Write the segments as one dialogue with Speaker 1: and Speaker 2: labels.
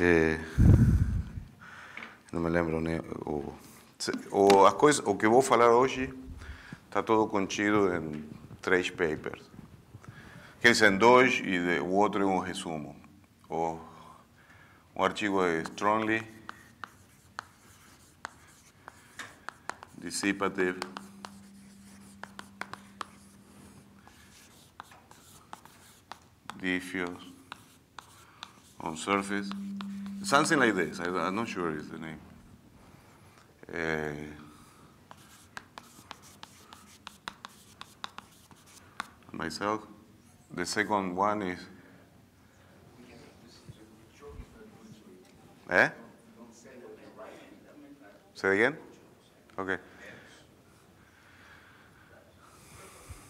Speaker 1: É, não me lembro né, o, o a coisa o que eu vou falar hoje está todo contido em três papers que dizer dois e de, o outro é um resumo o um artigo de é Strongly see, but the diffuse on surface, something like this. I, am not sure is the name. Uh, myself. The second one is. Eh? Say again? Okay.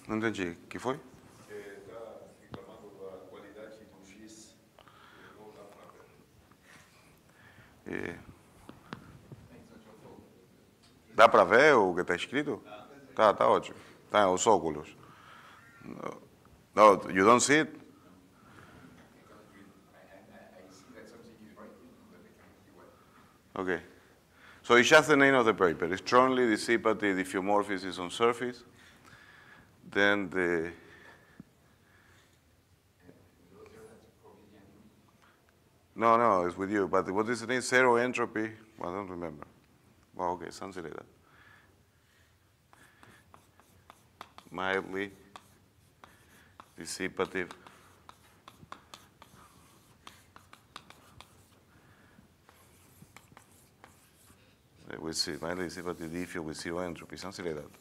Speaker 1: Não entendi. que foi? É. Tá Dá para ver o que está escrito? Tá, tá ótimo. Tá, os óculos. No, you don't see it? Okay. So it's just the name of the paper. Strongly dissipative diffeomorphism on surface. then the No, no, it's with you. But what is the name? Zero entropy. Well, I don't remember. Well, okay, something like that. Mildly dissipative. We see mildly dissipative diffuse with zero entropy, something like that.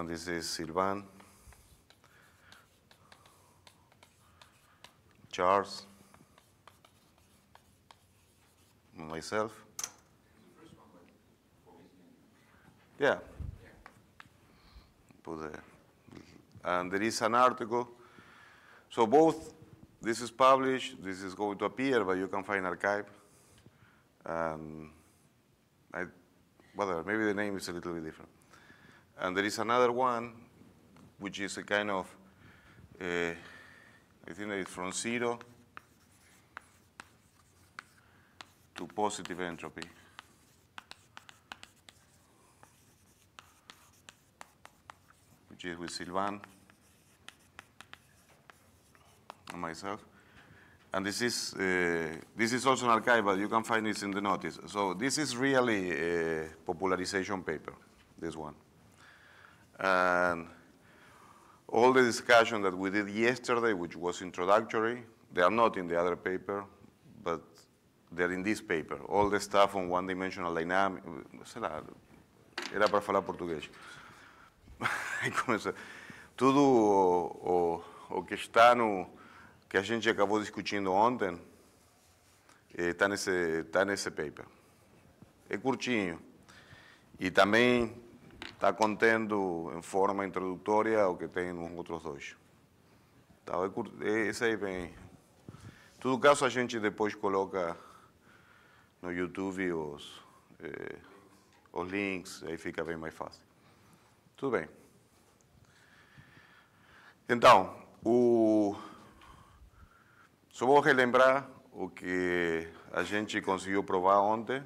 Speaker 1: and this is Sylvain, Charles, myself. Yeah. and there is an article. So both, this is published, this is going to appear, but you can find archive. I, whatever, maybe the name is a little bit different. And there is another one, which is a kind of, uh, I think it's from zero to positive entropy. Which is with Sylvan and myself. And this is, uh, this is also an archive, but you can find this in the notice. So this is really a popularization paper, this one. And all the discussion that we did yesterday, which was introductory, they are not in the other paper, but they're in this paper. All the stuff on one-dimensional dynamic, sei lá, era para falar português. Tudo o, o, o, que está no, que a gente acabou discutindo ontem, está eh, nesse, tá nesse paper. É curtinho. E também está contendo em forma introdutória o que tem nos outros dois. Então, é, esse aí bem Em todo caso, a gente depois coloca no YouTube os, eh, os links, aí fica bem mais fácil. Tudo bem. Então, o... só vou relembrar o que a gente conseguiu provar ontem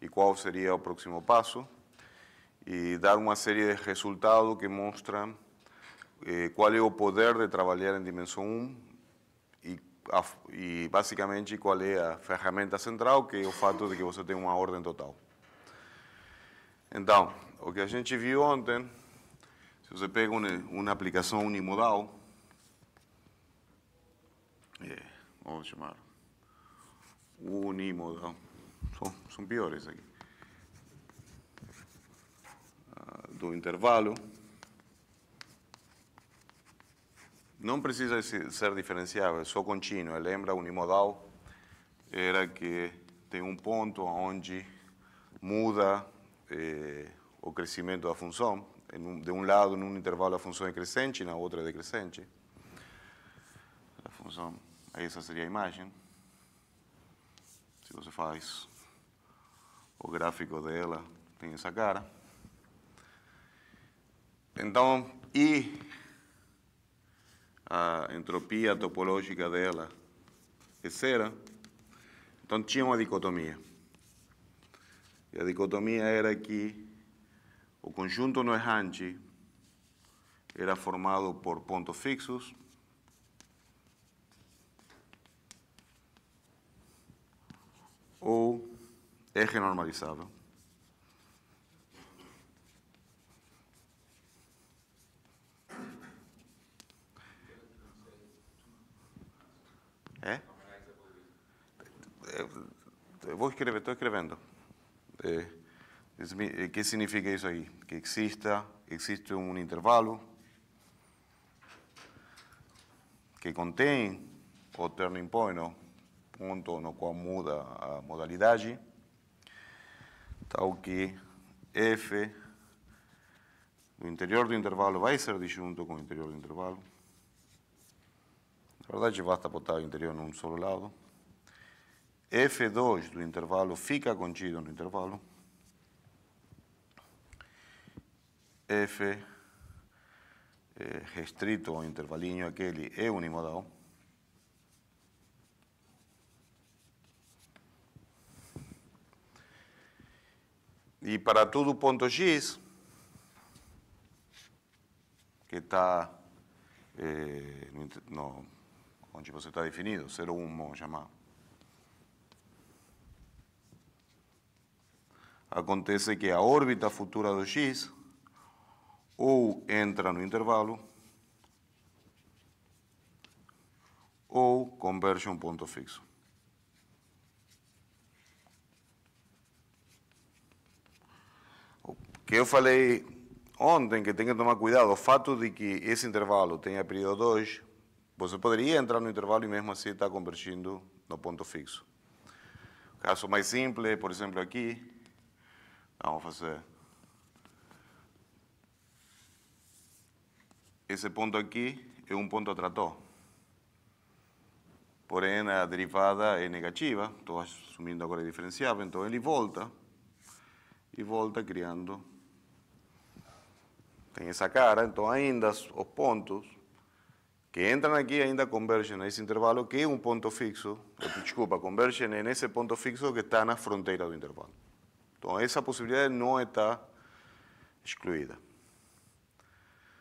Speaker 1: e qual seria o próximo passo e dar uma série de resultados que mostram eh, qual é o poder de trabalhar em dimensão 1 e, a, e, basicamente qual é a ferramenta central, que é o fato de que você tem uma ordem total. Então, o que a gente viu ontem, se você pega uma, uma aplicação unimodal, eh, vamos chamar unimodal, são, são piores aqui. do intervalo. Não precisa ser diferenciável, é só contínuo. Lembra, unimodal era que tem um ponto onde muda eh, o crescimento da função. De um lado, num intervalo, a função é crescente, na outra é decrescente. A função, essa seria a imagem. Se você faz o gráfico dela, tem essa cara. Então, e a entropia topológica dela é zero, então tinha uma dicotomia. E a dicotomia era que o conjunto no hanchi era formado por pontos fixos, ou é normalizado É? Eu vou escrever, estou escrevendo. O é, que significa isso aí? Que exista, existe um intervalo que contém o turning point, o ponto no qual muda a modalidade, tal que f do interior do intervalo vai ser disjunto com o interior do intervalo. Na verdade, basta botar o interior num só lado. F2 do intervalo fica contido no intervalo. F restrito eh, ao intervalinho aquele é unimodal. E para todo o ponto X, que está eh, no, no onde você está definido, 01 chamado. Acontece que a órbita futura do X ou entra no intervalo ou converge a um ponto fixo. O que eu falei ontem que tem que tomar cuidado, o fato de que esse intervalo tenha período 2 você poderia entrar no intervalo e mesmo assim estar tá convergindo no ponto fixo. caso mais simples, por exemplo, aqui, vamos fazer. Esse ponto aqui é um ponto atrator. Porém, a derivada é negativa, estou assumindo agora a diferenciável, então ele volta e volta criando. Tem essa cara, então ainda os pontos que entran aquí ainda convergem a intervalo, que é um ponto fixo, desculpa, convergem nesse ponto fixo que está na fronteira do intervalo. Então, essa possibilidade não está excluída.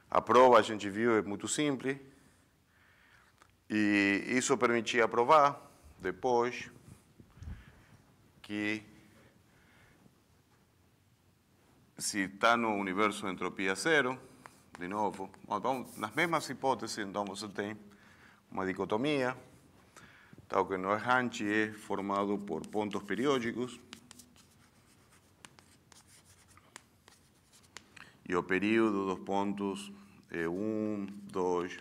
Speaker 1: A prova, a gente viu, é muito simples, e isso permitia provar, depois, que se está no universo de entropia zero, de novo, vamos, nas mesmas hipóteses, então você tem uma dicotomia, tal que não é Hanchi é formado por pontos periódicos, e o período dos pontos é 1, 2,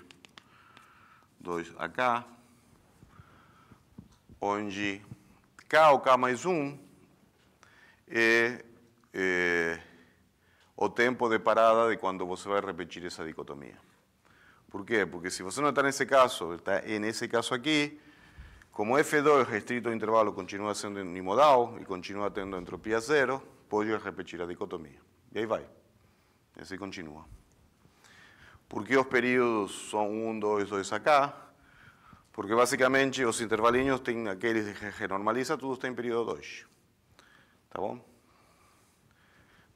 Speaker 1: 2 acá, onde K, ou K mais 1, é, é o tiempo de parada de cuando vos va a repetir esa dicotomía. Por qué? Porque si vos no está en ese caso, está en ese caso aquí, como F2 restrito de intervalo continúa siendo unimodal y continúa teniendo entropía cero, puedo repetir la dicotomía. Y ahí va, así continúa. ¿Por qué los períodos son 1, 2, 2 acá? Porque básicamente los intervalinhos tienen aqueles que normaliza todo está en periodo 2. ¿Está bom?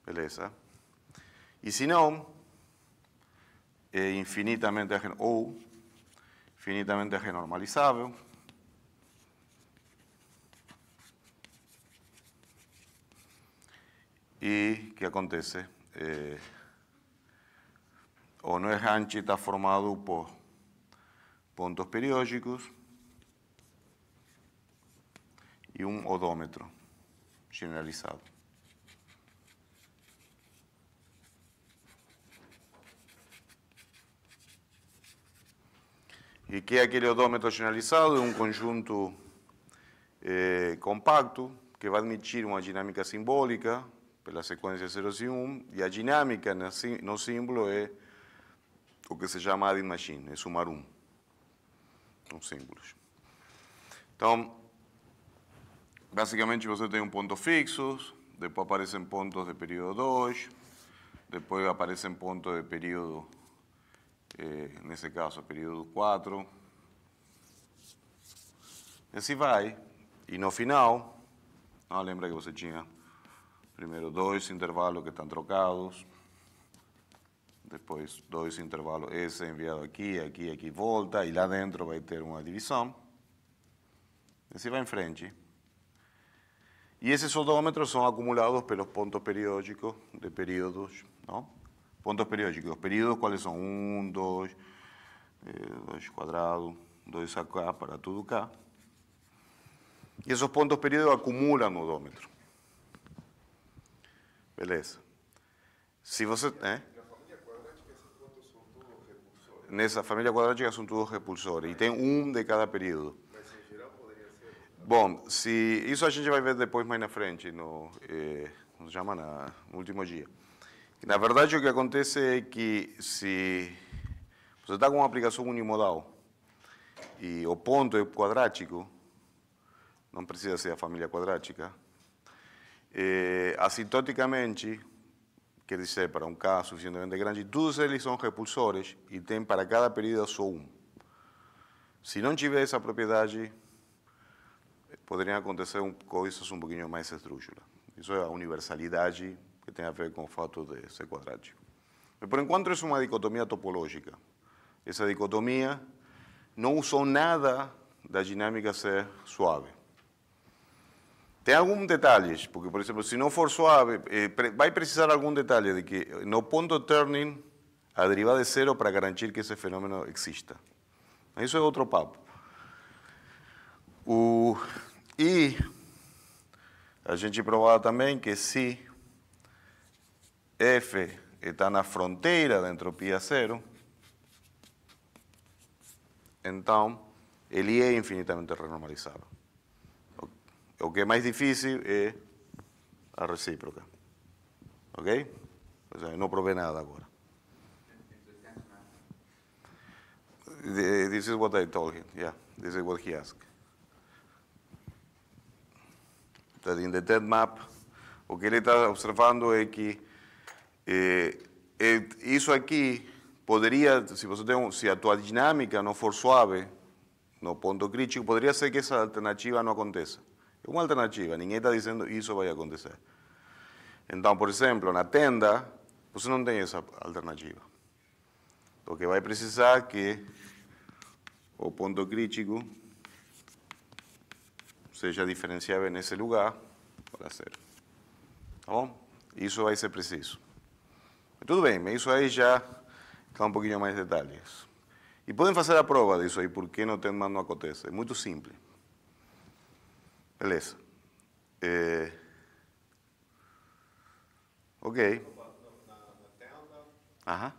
Speaker 1: Beleza. Y si no, eh, infinitamente o infinitamente y ¿qué acontece? Eh, o no es ancho está formado por puntos periódicos y un odómetro generalizado. e que é aquele odômetro generalizado, é um conjunto eh, compacto que vai admitir uma dinâmica simbólica pela sequência 0 e 1, e a dinâmica no símbolo é o que se chama adding machine, é sumar um. São símbolos. Então, basicamente você tem um ponto fixo, depois aparecem pontos de período 2, depois aparecem pontos de período eh, en ese caso, periodo 4. E assim vai. E no final, ah, lembra que você tinha primeiro dois intervalos que estão trocados, depois dois intervalos, esse é enviado aqui, aqui, aqui, volta, e lá dentro vai ter uma divisão. E assim vai em frente. E esses odômetros são acumulados pelos pontos periódicos de períodos, não? pontos periódicos. Os períodos quais são? 1, 2, 2 quadrados 2 acá para tudo cá. E esses pontos periódicos acumulam no odômetro. Beleza. Se você. É? Eh, ¿eh? Nessa família quadrática são todos repulsores. E tem um de cada período. Bom, se isso a gente vai ver depois mais na frente, no, eh, como se chama, na, no último dia. Que na verdade o que acontece é que se você está com uma aplicação unimodal e o ponto é quadrático, não precisa ser a família quadrática, é, eh, assintoticamente, quer dizer, para um caso suficientemente grande, todos eles são repulsores e tem para cada período só um. Se não tiver essa propriedade, poderiam acontecer um, coisas um pouquinho mais estrúxulas. Isso é a universalidade tem a ver com o fato de ser quadrático. Mas, por enquanto, isso é uma dicotomia topológica. Essa dicotomia não usou nada da dinâmica ser suave. Tem alguns detalhes, porque, por exemplo, se não for suave, eh, vai precisar algum detalhe de que eh, no ponto turning a derivada de é zero para garantir que esse fenômeno exista. isso é outro papo. O, e a gente provava também que se F está na fronteira da entropia zero, então ele é infinitamente renormalizado O que é mais difícil é a recíproca. Ok? Ou seja, não provei nada agora. This is what I told him. Yeah, this is what he asked. That in the TED map, o que ele está observando é que isso eh, eh, aqui poderia, se você tem, se a tua dinâmica não for suave no ponto crítico, poderia ser que essa alternativa não aconteça. É uma alternativa, ninguém está dizendo isso vai acontecer. Então, por exemplo, na tenda, você não tem essa alternativa. porque vai precisar que o ponto crítico seja diferenciável nesse lugar para ser. Tá bom? Isso vai ser preciso. Tudo bem, mas isso aí já está um pouquinho mais de detalhes. E podem fazer a prova disso aí, porque não tem, mas não acontece. É muito simples. Beleza. É... Ok. Aham.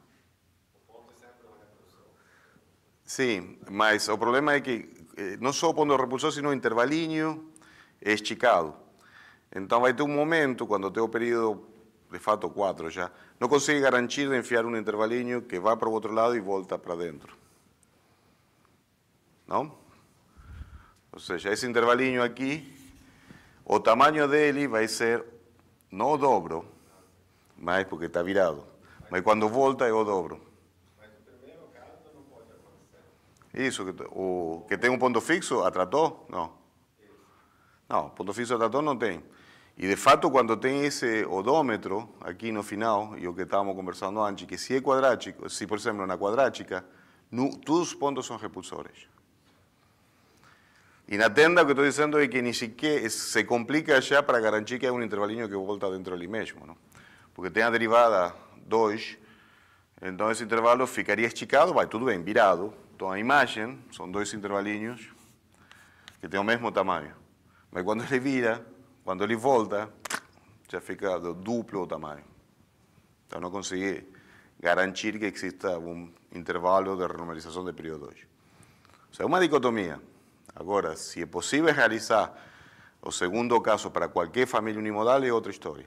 Speaker 1: Sim, mas o problema é que eh, não só o ponto de repulsor, sino o intervalinho é esticado. Então vai ter um momento, quando tem o período de fato cuatro já não consegue garantir de enfiar um intervalinho que vai para o outro lado e volta para dentro. não ou seja esse intervalinho aqui o tamanho dele vai ser não o dobro, mas porque está virado, mas quando volta é o dobro. Mas no primeiro caso não pode acontecer. Isso, o que tem um ponto fixo, atratou? Não. Não, ponto fixo atratou não tem. E de fato, quando tem esse odômetro aqui no final, e o que estávamos conversando antes, que se é quadrático, se por exemplo na quadrática, no, todos os pontos são repulsores. E na tenda o que estou dizendo é que nem sequer se complica já para garantir que há um intervalinho que volta dentro dele mesmo. Não? Porque tem a derivada 2, então esse intervalo ficaria esticado, vai tudo bem, virado. Então a imagem, são dois intervalinhos que têm o mesmo tamanho. Mas quando ele vira, quando ele volta, já fica do duplo o tamanho. Então, não consegui garantir que exista um intervalo de renormalização de período hoje. Ou seja, uma dicotomia. Agora, se é possível realizar o segundo caso para qualquer família unimodal, é outra história.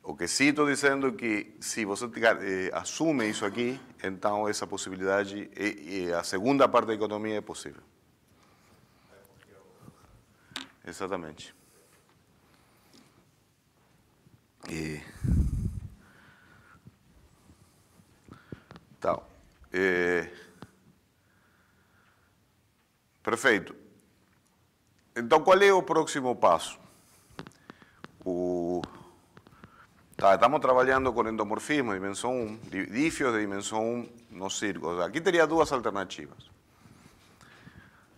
Speaker 1: O que sim estou dizendo é que se você eh, assume isso aqui, então essa possibilidade, e, e a segunda parte da economia é possível. Exatamente. E tal. E... Perfeito. Então, qual é o próximo passo? O... Tá, estamos trabalhando com endomorfismo, dimensão 1, dífios de dimensão 1 nos círculos. Aqui teria duas alternativas.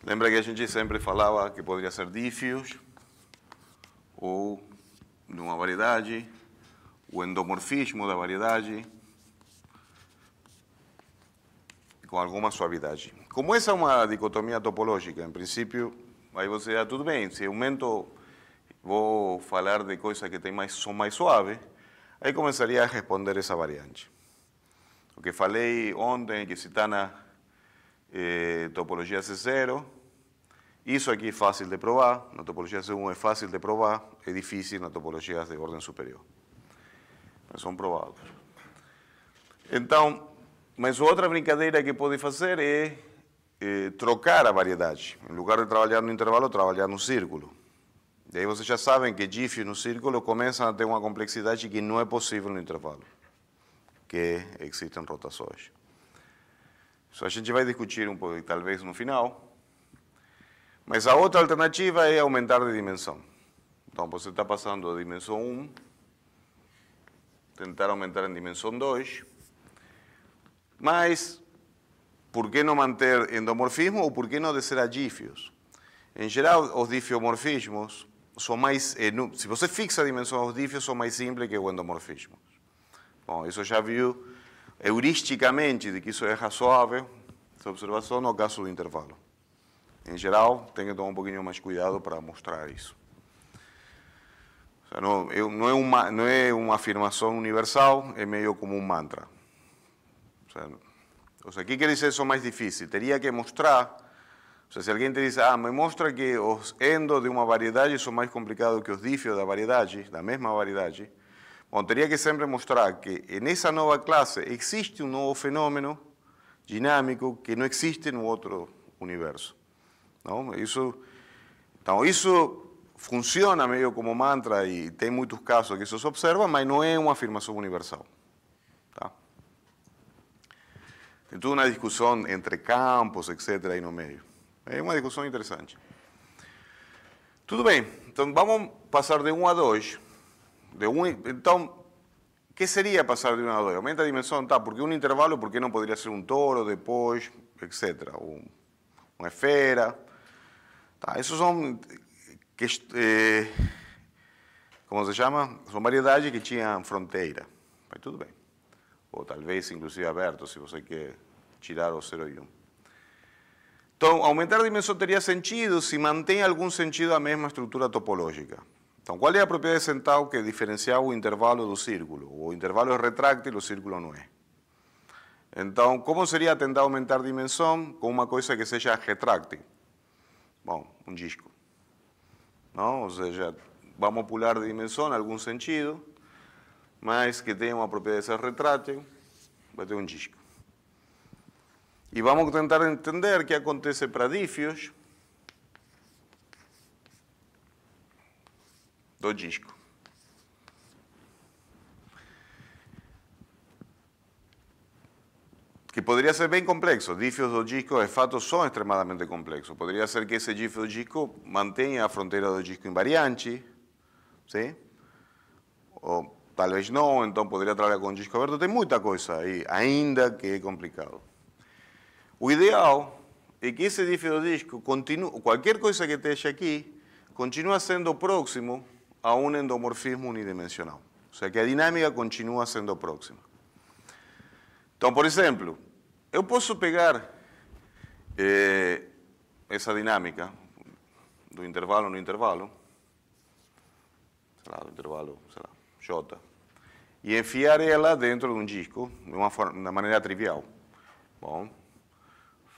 Speaker 1: Lembra que a gente sempre falava que poderia ser dífios ou numa variedade o endomorfismo da variedade com alguma suavidade. Como essa é uma dicotomia topológica, em princípio, aí você ah, tudo bem, se aumento, vou falar de coisas que tem mais, são mais suaves, aí começaria a responder essa variante. O que falei ontem, que está na eh, topologia C0, isso aqui é fácil de provar, na topologia C1 é fácil de provar, é difícil na topologia de ordem superior mas são prováveis. Então, mas outra brincadeira que pode fazer é, é trocar a variedade. Em lugar de trabalhar no intervalo, trabalhar no círculo. E aí vocês já sabem que GIF no círculo começam a ter uma complexidade que não é possível no intervalo, que é, existem rotações. Isso a gente vai discutir um pouco, talvez no final. Mas a outra alternativa é aumentar de dimensão. Então você está passando da dimensão 1 tentar aumentar em dimensão 2. Mas por que não manter endomorfismo ou por que não descer a dífios? Em geral, os difiomorfismos são mais. Se você fixa a dimensão aos difios são mais simples que o endomorfismo. Bom, isso já viu heuristicamente de que isso é razoável, essa observação, no caso do intervalo. Em geral, tem que tomar um pouquinho mais cuidado para mostrar isso. Não sea, no, não é uma no é universal, é meio como um mantra. O sea, o sea isso quiere decir difícil? Teria que mostrar, o sea, te diz, ah, me mostra que os endos de variedade, isso é mais complicados que os difios da variedade, da mesma variedade. Bom, teria que sempre mostrar que nessa nova classe existe um novo fenômeno dinâmico que não existe no outro universo. Não? Isso, então, isso funciona medio como mantra y hay muchos casos que eso se observa, pero no es una afirmación universal. Tá? Tem toda uma entre campos, etc., y no medio. Es una discusión interesante. Tudo bien. Entonces, vamos pasar de 1 um a 2. De um, então, o que de 1 um a 2? Aumenta la dimensión, porque un um intervalo, qué no podría ser un toro después, etc., Una esfera. Esos son... que, eh, como se chama, são variedades que tinham fronteira. Mas tudo bem. Ou talvez, inclusive, aberto, se você quer tirar o 0 e 1. Um. Então, aumentar a dimensão teria sentido se mantém algum sentido a mesma estrutura topológica. Então, qual é a propriedade de que diferenciava o intervalo do círculo? O intervalo é retráctil, o círculo não é. Então, como seria tentar aumentar a dimensão com uma coisa que seja retráctil? Bom, um disco não? ou seja, vamos pular de dimensão em algum sentido, mas que tenha uma propriedade ser retrato vai ter um disco. E vamos tentar entender o que acontece para dífios do disco. que poderia ser bem complexo, Dífios do disco, de fato, são extremadamente complexos. Poderia ser que esse difio do disco mantenha a frontera do disco invariante, ¿sí? Ou talvez não, então poderia trabalhar com disco aberto. Tem muita coisa aí, ainda que é complicado. O ideal é que esse difio do disco, continue, qualquer coisa que esteja aqui, continue sendo próximo a um endomorfismo unidimensional. ou seja, que a dinâmica continua sendo próxima. Então, por exemplo, eu posso pegar eh, essa dinâmica do intervalo no intervalo, sei lá, do intervalo, sei lá, J, e enfiar ela dentro de um disco, de uma, forma, de uma maneira trivial. Bom,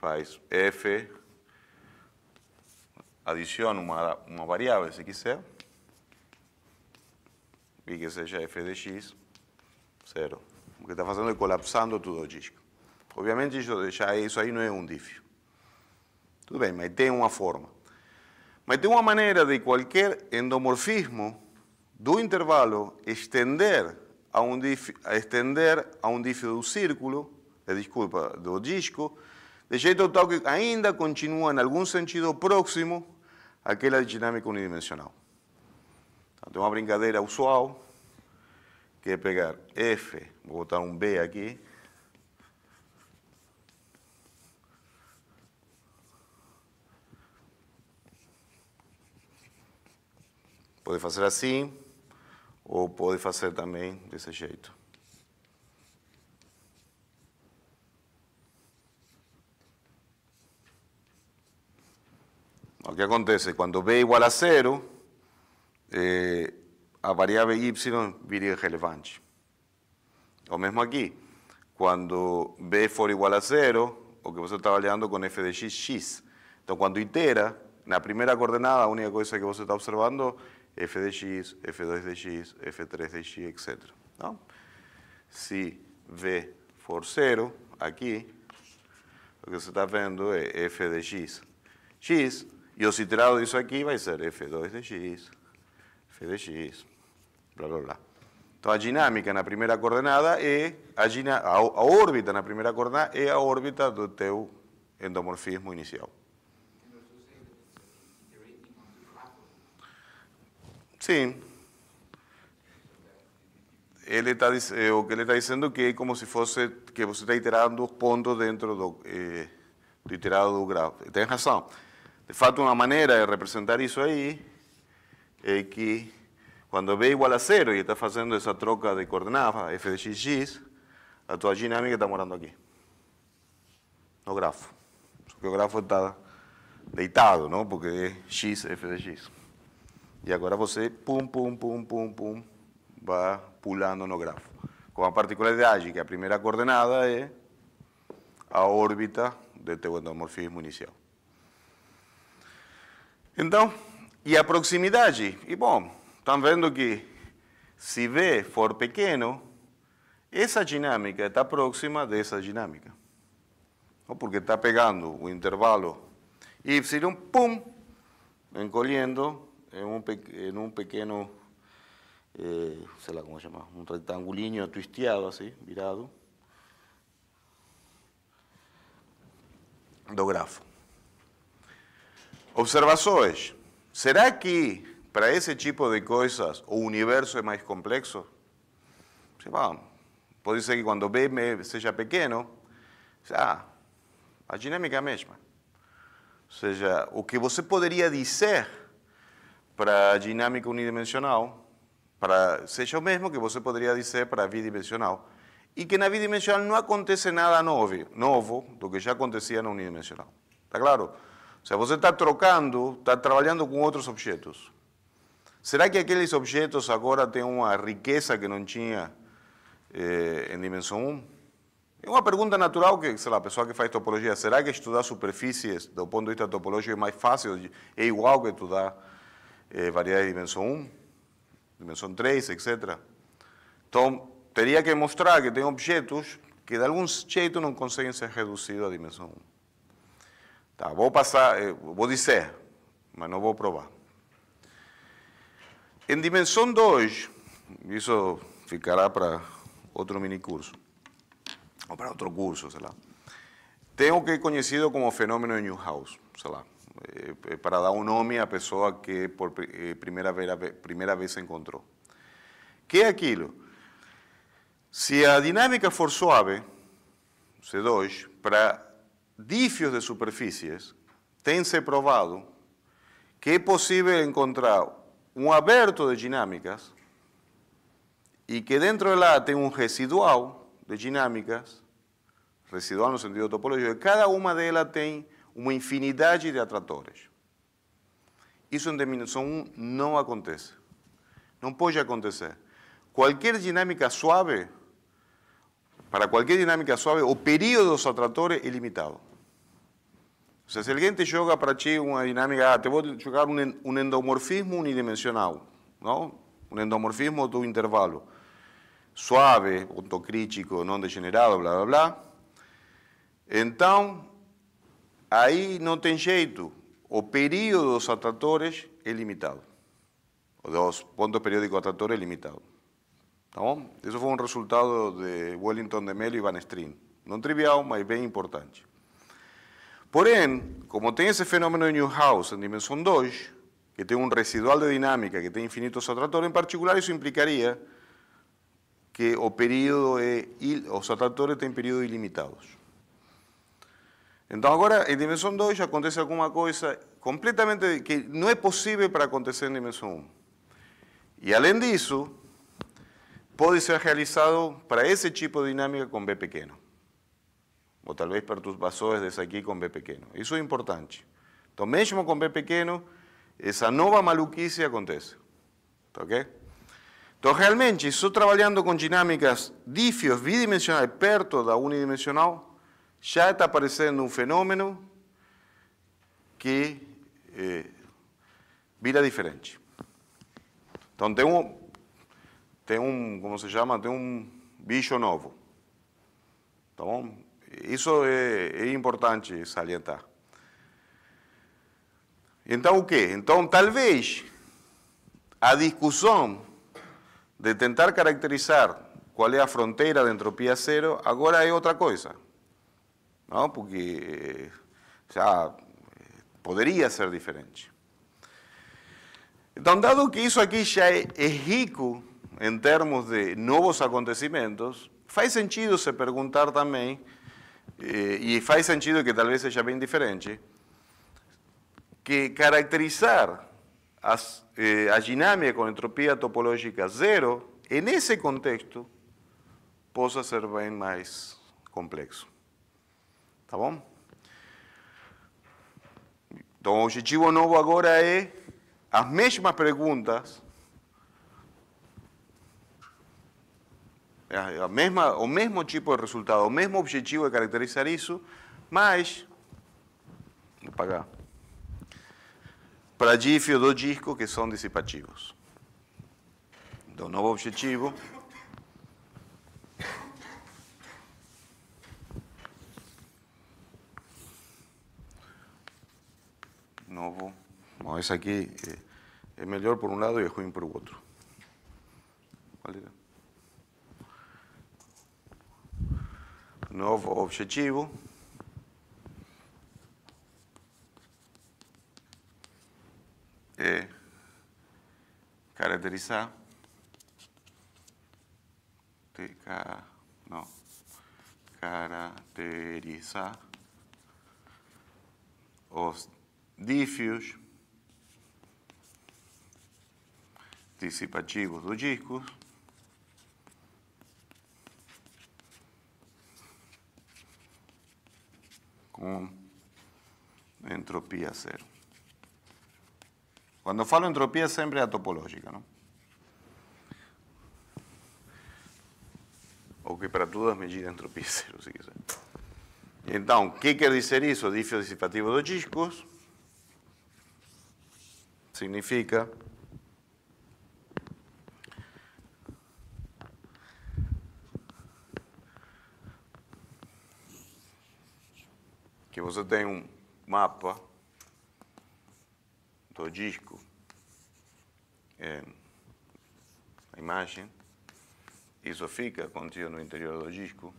Speaker 1: faz F, adiciona uma, uma variável, se quiser, e que seja F de X, zero que está fazendo é colapsando todo o disco. Obviamente, isso, já, isso aí não é um DIF. Tudo bem, mas tem uma forma. Mas tem uma maneira de qualquer endomorfismo do intervalo estender a um DIF, estender a um DIF do círculo, desculpa, do disco, de jeito tal que ainda continua em algum sentido próximo àquela dinâmica unidimensional. Então, é uma brincadeira usual, que é pegar F, vou botar um B aqui, Pode fazer assim, ou pode fazer também desse jeito. O que acontece? Quando B igual a zero, eh, a variável y viria relevante. O mesmo aqui, quando b for igual a zero, o que você está avaliando com f de x, x. Então, quando itera, na primeira coordenada, a única coisa que você está observando é f de x, f2 de x, f3 de x, etc. Não? Se v for zero, aqui, o que você está vendo é f de x, x, e os iterados disso aqui vai ser f2 de x, f de x blá, blá, blá. Então, a dinâmica na primeira coordenada é a, a, a órbita na primeira coordenada é a órbita do teu endomorfismo inicial. Sim. Ele está eh, o que ele está dizendo é que é como se fosse que você está iterando pontos dentro do, eh, do iterado do grau. Tem razão. De fato, uma maneira de representar isso aí é que quando B é igual a zero e está fazendo essa troca de coordenadas, f de x, a tua dinâmica está morando aqui, no grafo. Só que o grafo está deitado, não? porque é x, f de x. E agora você, pum, pum, pum, pum, pum, vai pulando no grafo. Com a particularidade que a primeira coordenada é a órbita do teu endomorfismo inicial. Então, e a proximidade? E bom, Están viendo que si V for pequeño, esa dinámica está próxima de dinámica dinámica. Porque está pegando un intervalo Y, pum, encoliendo en un, en un pequeño, no eh, cómo se llama, un rectangulinho twisteado así, virado, do grafo. Observaciones. Será que para ese tipo de cosas o universo es más complejo, pode Puede ser que cuando B sea pequeño, ah, a dinâmica é a mesma. Ou seja, o que você poderia dizer para a dinâmica unidimensional para, seja o mesmo que você poderia dizer para a bidimensional. E que na bidimensional não acontece nada novo, novo do que já acontecia na unidimensional. Está claro? Ou seja, você está trocando, está trabalhando com outros objetos. Será que aqueles objetos agora têm uma riqueza que não tinha eh, em dimensão 1? É uma pergunta natural que, sei lá, a pessoa que faz topologia, será que estudar superfícies do ponto de vista topológico é mais fácil, é igual que estudar eh, variedade de dimensão 1, dimensão 3, etc.? Então, teria que mostrar que tem objetos que de algum jeito não conseguem ser reduzidos à dimensão 1. Tá, vou passar, eh, vou dizer, mas não vou provar. En dimensión 2, eso ficará para otro mini curso, o para otro curso, tengo Tengo que conocido conocido como de Newhouse, eh, eh, para dar un a a persona que por eh, primera vez, se vez ¿Qué ¿Qué aquello? aquilo? Si la dinámica for suave, C2, para difios de superficies, tense probado que es posible encontrar um aberto de dinâmicas e que dentro dela tem um residual de dinâmicas, residual no sentido topológico, e cada uma delas tem uma infinidade de atratores. Isso em dimensão 1 não acontece. Não pode acontecer. Qualquer dinâmica suave, para qualquer dinâmica suave, o período dos atratores é limitado. Se se alguém te joga para ti uma dinâmica, ah, te vou jogar um, endomorfismo unidimensional, não? um endomorfismo do intervalo, suave, ontocrítico, não degenerado, blá blá blá, então aí não tem jeito, o período dos atratores é limitado, o dos pontos periódicos atratores é limitado. Tá bom? Isso foi um resultado de Wellington de Melo e Van Strin. Não trivial, mas bem importante. Por Porém, como tiene ese fenómeno de Newhouse en dimensión 2, que tiene un residual de dinámica, que tiene infinitos atractores, en particular eso implicaría que o periodo tienen periodos atractores ilimitados. Entonces, ahora en dimensión 2 acontece alguna cosa completamente que no es posible para acontecer en dimensión 1. Y E além disso, ser realizado para ese tipo de dinámica con B pequeño. ou talvez perturbações desse aqui com B pequeno. Isso é importante. Então, mesmo com B pequeno, essa nova maluquice acontece. Tá ok? Então, realmente, só trabalhando com dinâmicas difios bidimensionais perto da unidimensional, já está aparecendo um fenômeno que eh, vira diferente. Então, tem um, tem um, como se chama, tem um bicho novo. Tá bom? Isso é, é importante salientar. Então, o quê? Então, talvez a discussão de tentar caracterizar qual é a fronteira da entropia zero agora é outra coisa. Não? Porque eh, já eh, poderia ser diferente. Então, dado que isso aqui já é, é rico em termos de novos acontecimentos, faz sentido se perguntar também e, eh, e faz sentido que talvez seja bem diferente, que caracterizar as, eh, a dinâmica com entropia topológica zero, em esse contexto, possa ser bem mais complexo. Tá bom? Então, o objetivo novo agora é as mesmas perguntas É é a mesma, o mesmo tipo de resultado, o mesmo objetivo de caracterizar isso, mas, vou pagar, para GIF do disco que são dissipativos. Do novo objetivo, novo, Bom, esse aqui eh, é melhor por um lado e é ruim por outro. Valeu. novo objetivo. É caracterizar caracterizar os dífios dissipativos do disco com entropia zero. Quando falo entropia, sempre é a topológica, não? Ou que para todas as medidas entropia zero, se quiser. Então, o que quer dizer isso? O dissipativo dos discos significa que você tem um mapa do disco, é, a imagem, isso fica contido no interior do disco.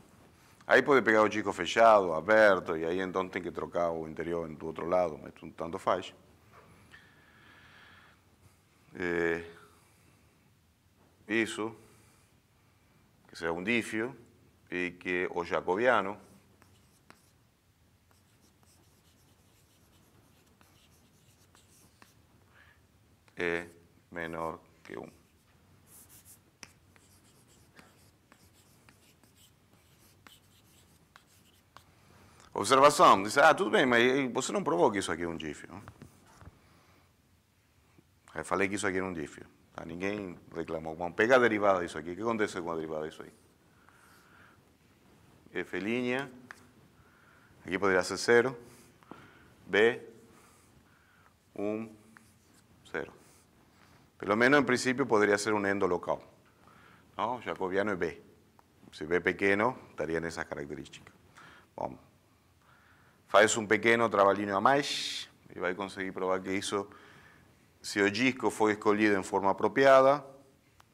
Speaker 1: Aí pode pegar o disco fechado, aberto, e aí então tem que trocar o interior do outro lado, mas tanto faz. É, isso, que seja um dífio, e que o jacobiano é menor que 1. Observação, diz, ah, tudo bem, mas eh, você não provou que isso aqui é um GIF, Não? Eu falei que isso aqui era um GIF. Ah, ninguém reclamou. Vamos pegar a derivada disso aqui. O que acontece com a derivada disso aí? F', aqui poderia ser 0, B, 1, lo menos en principio podría ser un endolocal. ¿no? Jacobiano es B. Si B pequeño, estaría en esas características. Vamos. es un pequeño trabalino a y va a conseguir probar que hizo si o fue fue escolhido en forma apropiada,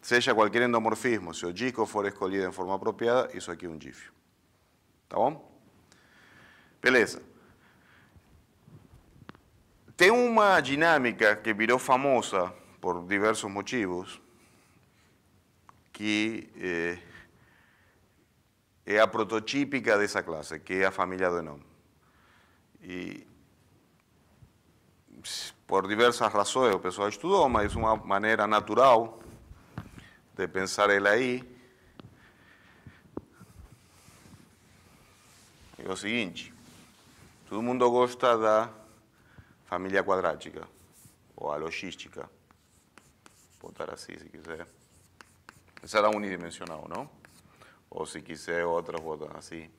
Speaker 1: sea cualquier endomorfismo, si o disco fue escolhido en forma apropiada hizo aquí un gifio. ¿Está bien? bom? Beleza. Tem una dinámica que virou famosa por diversos motivos, que eh, la a prototípica esa clase, que es a familia de nombre. por diversas razones o pessoal pero es una manera natural de pensar él ahí. é lo siguiente: todo mundo gosta da familia cuadrática o a logística. botar assim se quiser. Será unidimensional, não? Ou se quiser outra, botar assim.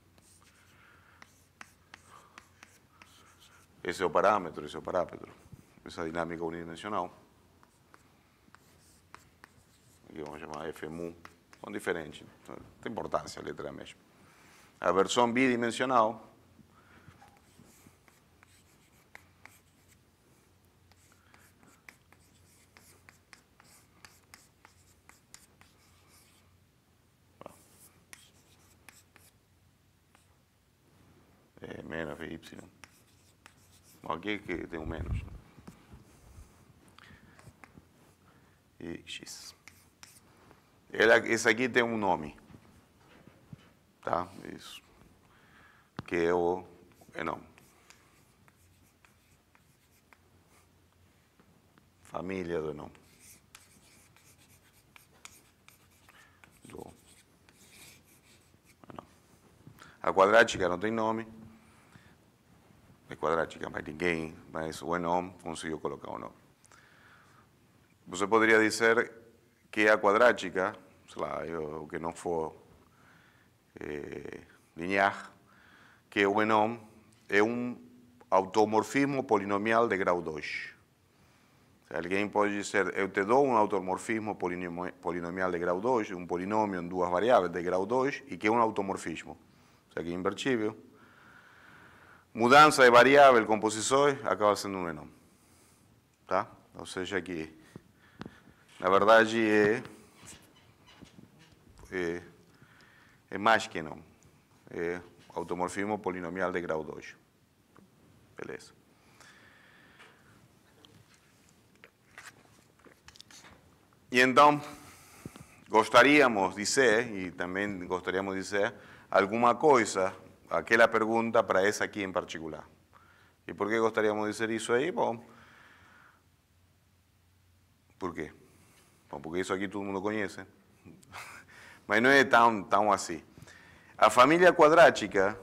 Speaker 1: Esse é o parâmetro, esse é o parâmetro. Essa dinâmica unidimensional. Aqui vamos chamar F1. São diferentes. tem importância a letra mesmo. A versão bidimensional menos VY. Aqui que tem um menos. E X. esse aqui tem um nome. Tá? Isso. Que é o enom. Família do enom. Do A quadrática não tem nome é quadrática, mas ninguém, mas o Enom conseguiu colocar o nome. Você poderia dizer que a quadrática, sei lá, o que não for é, eh, linear, que o Enom é um automorfismo polinomial de grau 2. Alguém pode dizer, eu te dou um automorfismo polinomial de grau 2, um polinômio em duas variáveis de grau 2, e que é um automorfismo. Isso aqui é invertível mudança de variável, composições, acaba sendo um enum. Tá? Ou seja, que na verdade é, eh, é, é mais que não, É automorfismo polinomial de grau 2. Beleza. E então, gostaríamos de dizer, e também gostaríamos de dizer, alguma coisa aquela pergunta para essa aqui em particular. E por que gostaríamos de ser isso aí? Bom, por quê? Bom, porque isso aqui todo mundo conhece. Mas não é tão, tão assim. A família quadrática,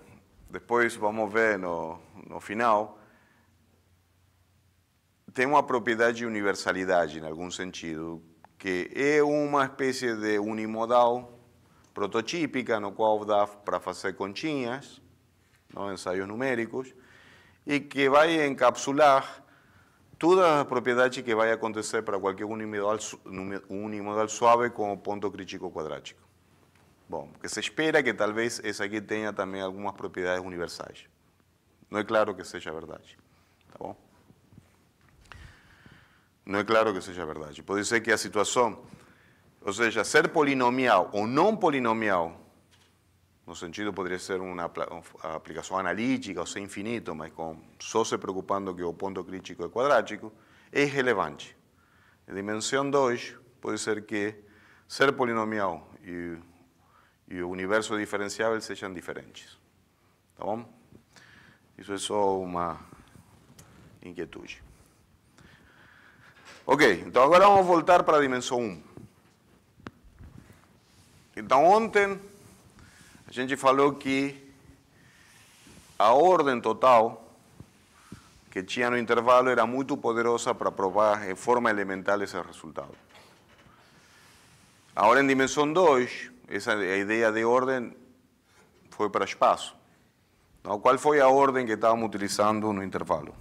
Speaker 1: depois vamos ver no, no final, tem uma propriedade de universalidade, em algum sentido, que é uma espécie de unimodal prototípica, no qual dá para fazer continhas, não, ensaios numéricos, e que vai encapsular todas as propriedades que vai acontecer para qualquer unimodal, unimodal suave com ponto crítico quadrático. Bom, que se espera que talvez essa aqui tenha também algumas propriedades universais. Não é claro que seja verdade, tá bom? Não é claro que seja verdade. Pode ser que a situação ou seja, ser polinomial ou não polinomial, no sentido poderia ser uma aplicação analítica ou ser infinito, mas com, só se preocupando que o ponto crítico é quadrático, é relevante. A dimensão 2 pode ser que ser polinomial e, e o universo diferenciável sejam diferentes. Tá bom? Isso é só uma inquietude. Ok, então agora vamos voltar para a dimensão 1. Um. Então, ontem, a gente falou que a ordem total que tinha no intervalo era muito poderosa para provar em forma elemental esse resultado. Agora, em dimensão 2, essa ideia de ordem foi para espaço. Então, qual foi a ordem que estávamos utilizando no intervalo?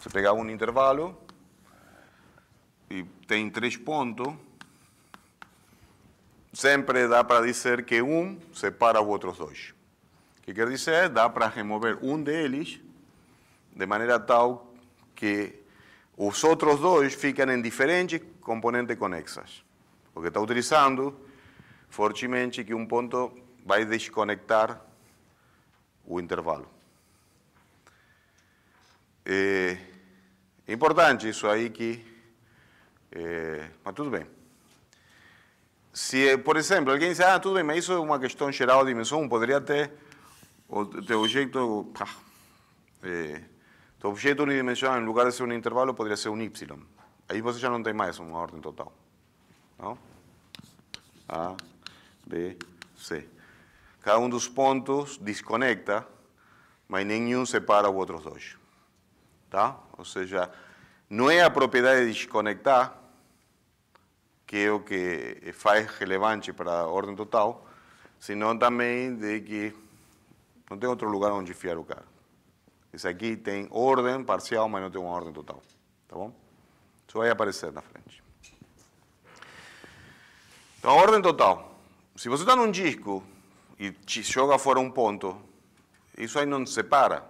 Speaker 1: Você pegava um intervalo e tem três pontos sempre dá para dizer que um separa os outros dois. O que quer dizer? Dá para remover um deles de maneira tal que os outros dois ficam em diferentes componentes conexas. Porque está utilizando fortemente que um ponto vai desconectar o intervalo. É importante isso aí que... É, mas tudo bem. Se, eh, por exemplo, alguém disse, ah, tudo bem, mas isso é uma questão geral de dimensão, poderia ter o teu objeto, pá, é, eh, teu objeto unidimensional, em lugar de ser um intervalo, poderia ser um y. Aí você já não tem mais uma ordem total. Não? A, B, C. Cada um dos pontos desconecta, mas nenhum separa os outros dois. Tá? Ou seja, não é a propriedade de desconectar que é o que faz relevante para a ordem total, senão também de que não tem outro lugar onde enfiar o cara. Esse aqui tem ordem parcial, mas não tem uma ordem total. Tá bom? Isso vai aparecer na frente. Então, a ordem total. Se você está num disco e joga fora um ponto, isso aí não separa.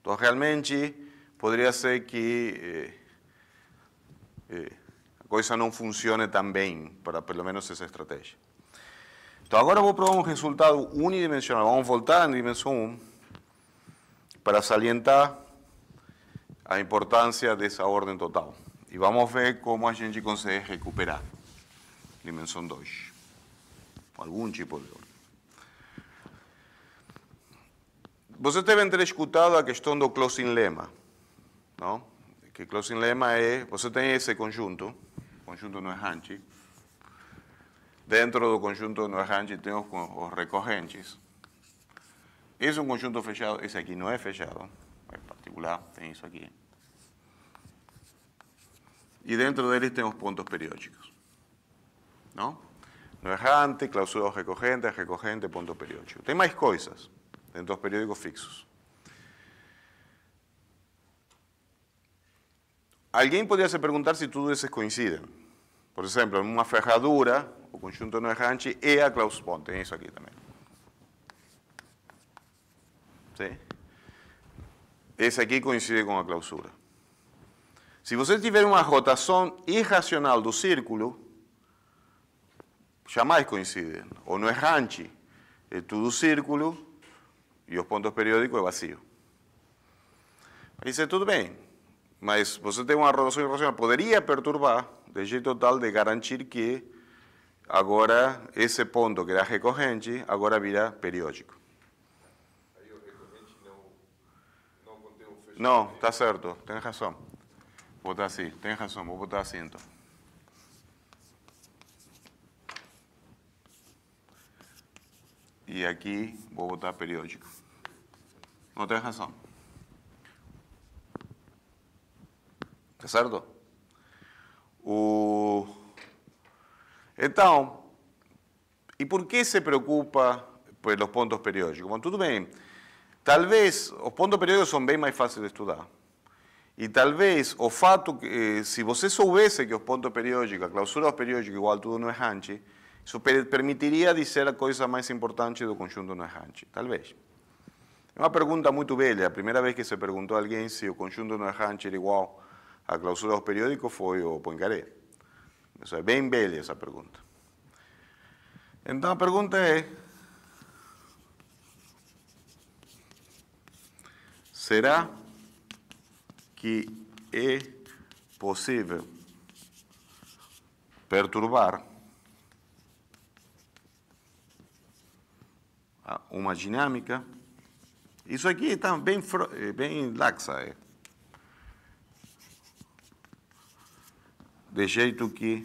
Speaker 1: Então, realmente, poderia ser que... Eh, eh, cosa no funcione tan bien para para lo menos estrategia. Entonces, ahora vamos a probar un resultado unidimensional. Vamos a voltar en dimensión 1 para salientar la importancia de esa orden total. Y vamos a ver cómo a gente consegue recuperar dimensión 2, algún tipo de orden. Vocês deben haber escuchado a cuestión del closing Lema, ¿no? que closing Lema es, você tiene ese conjunto, conjunto no es hanchi. Dentro del conjunto no es hanchi tenemos los recogentes. Es un conjunto fechado, ese aquí no es fechado, En particular, tenéis eso aquí. Y dentro de él tenemos puntos periódicos. No No hanchi, clausura recogente, recogente, punto periódico. Tenéis más cosas dentro los periódicos fixos. poderia podría preguntar si todos esos coinciden. Por exemplo, numa ferradura, o conjunto no errante é a Klaus Tem isso aqui também. Sim? Esse aqui coincide com a clausura. Se você tiver uma rotação irracional do círculo, jamais coincide. Ou no errante, é tudo círculo e os pontos periódicos é vazio. Aí você é tudo bem mas você tem uma rotação irracional. Poderia perturbar, de jeito tal de garantir que agora esse ponto que era recorrente, agora vira periódico. Aí o recorrente não, contém fechamento. Não, está certo, tem razão. Vou botar assim, tem razão, vou botar assim então. E aqui vou botar periódico. Não tem razão. Está certo? O... Então, e por que se preocupa pelos pontos periódicos? Bom, tudo bem, talvez os pontos periódicos são bem mais fáceis de estudar. E talvez o fato que, eh, se você soubesse que os pontos periódicos, a clausura dos periódicos igual tudo no errante, isso permitiria dizer a coisa mais importante do conjunto no errante, talvez. É uma pergunta muito velha, a primeira vez que se perguntou a alguém se o conjunto no errante era igual a clausura do periódico foi o Poincaré. Isso é bem velha essa pergunta. Então a pergunta é: será que é possível perturbar uma dinâmica? Isso aqui está bem, eh, bem laxa. É? de J. que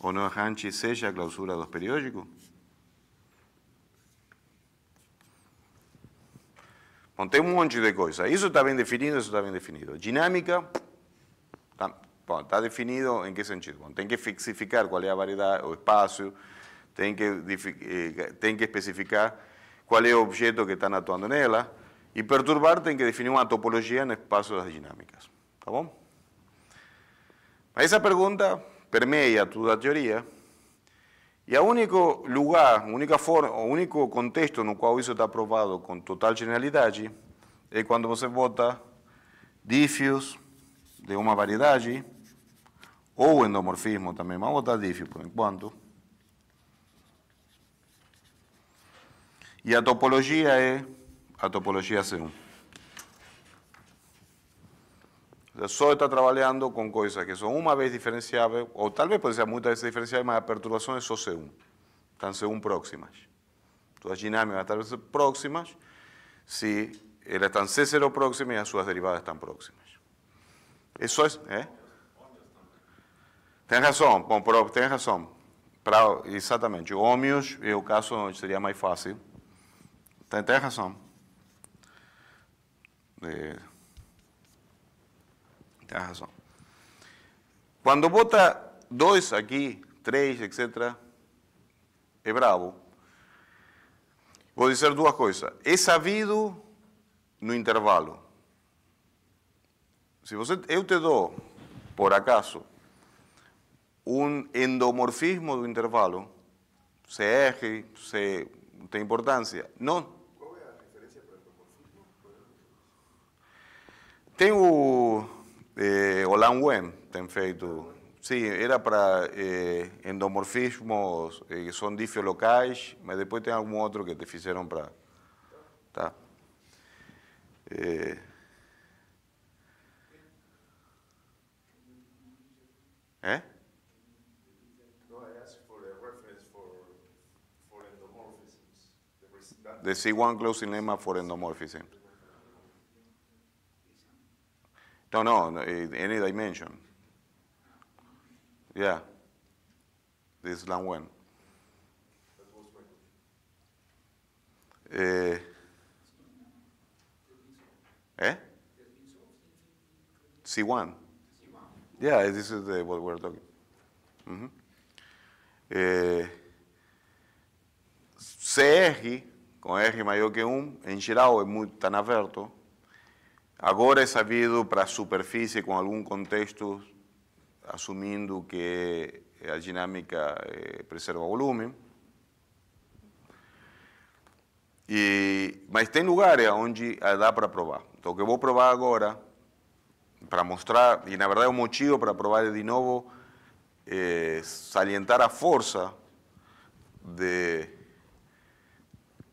Speaker 1: o no Hanchi seja a clausura dos periódicos. conté un montón de cosas. Eso está bien definido, eso está bien definido. Dinámica, está, definido en qué sentido? Bueno, que fixificar cuál es la variedad, o espacio, tem que, eh, que especificar cuál es el objeto que está en ella, y perturbar tem que definir una en el espacio de las dinámicas. Tá bom? Essa pergunta permeia toda a teoria. E o único lugar, a única forma, o único contexto no qual isso está provado com total generalidade é quando você bota dífios de uma variedade, ou endomorfismo também, Vamos vou botar dífio por enquanto. E a topologia é a topologia C1. só está trabalhando com coisas que são uma vez diferenciáveis, ou talvez pode ser muitas vezes diferenciáveis, mas a perturbação é só C1. Estão C1 próximas. todas as dinâmicas estão próximas se elas estão C0 próximas e as suas derivadas estão ¿eh? próximas. Isso é... é? Tem razão, bom, tem razão. Pra, exatamente. ômios é o caso seria mais fácil. Tem, tem razão. É. Eh, tem razão. Quando bota dois aqui, três, etc., é bravo. Vou dizer duas coisas. É sabido no intervalo. Se você, eu te dou, por acaso, um endomorfismo do intervalo, se erre, se tem importância. Não. Qual é a diferença entre o endomorfismo? Tem o Eh, ten feito. Sí, era para eh, endomorfismos eh, que son difiolocais, después tengo algún otro que te hicieron para... Eh. eh. No, I asked for a reference for, for endomorphisms. The C1 closing lemma for endomorphisms. No, no, no eh, any dimension. Yeah. This long one. Eh, eh? C1. Yeah, this is what we're talking. Mm -hmm. eh, CR, con R que 1, en Chirao es muy tan abierto. Agora é sabido para a superfície, com algum contexto, assumindo que a dinâmica eh, preserva volume. E, mas tem lugares onde eh, dá para provar. Então, o que eu vou provar agora, para mostrar, e na verdade o motivo para provar é de novo é, salientar a força de,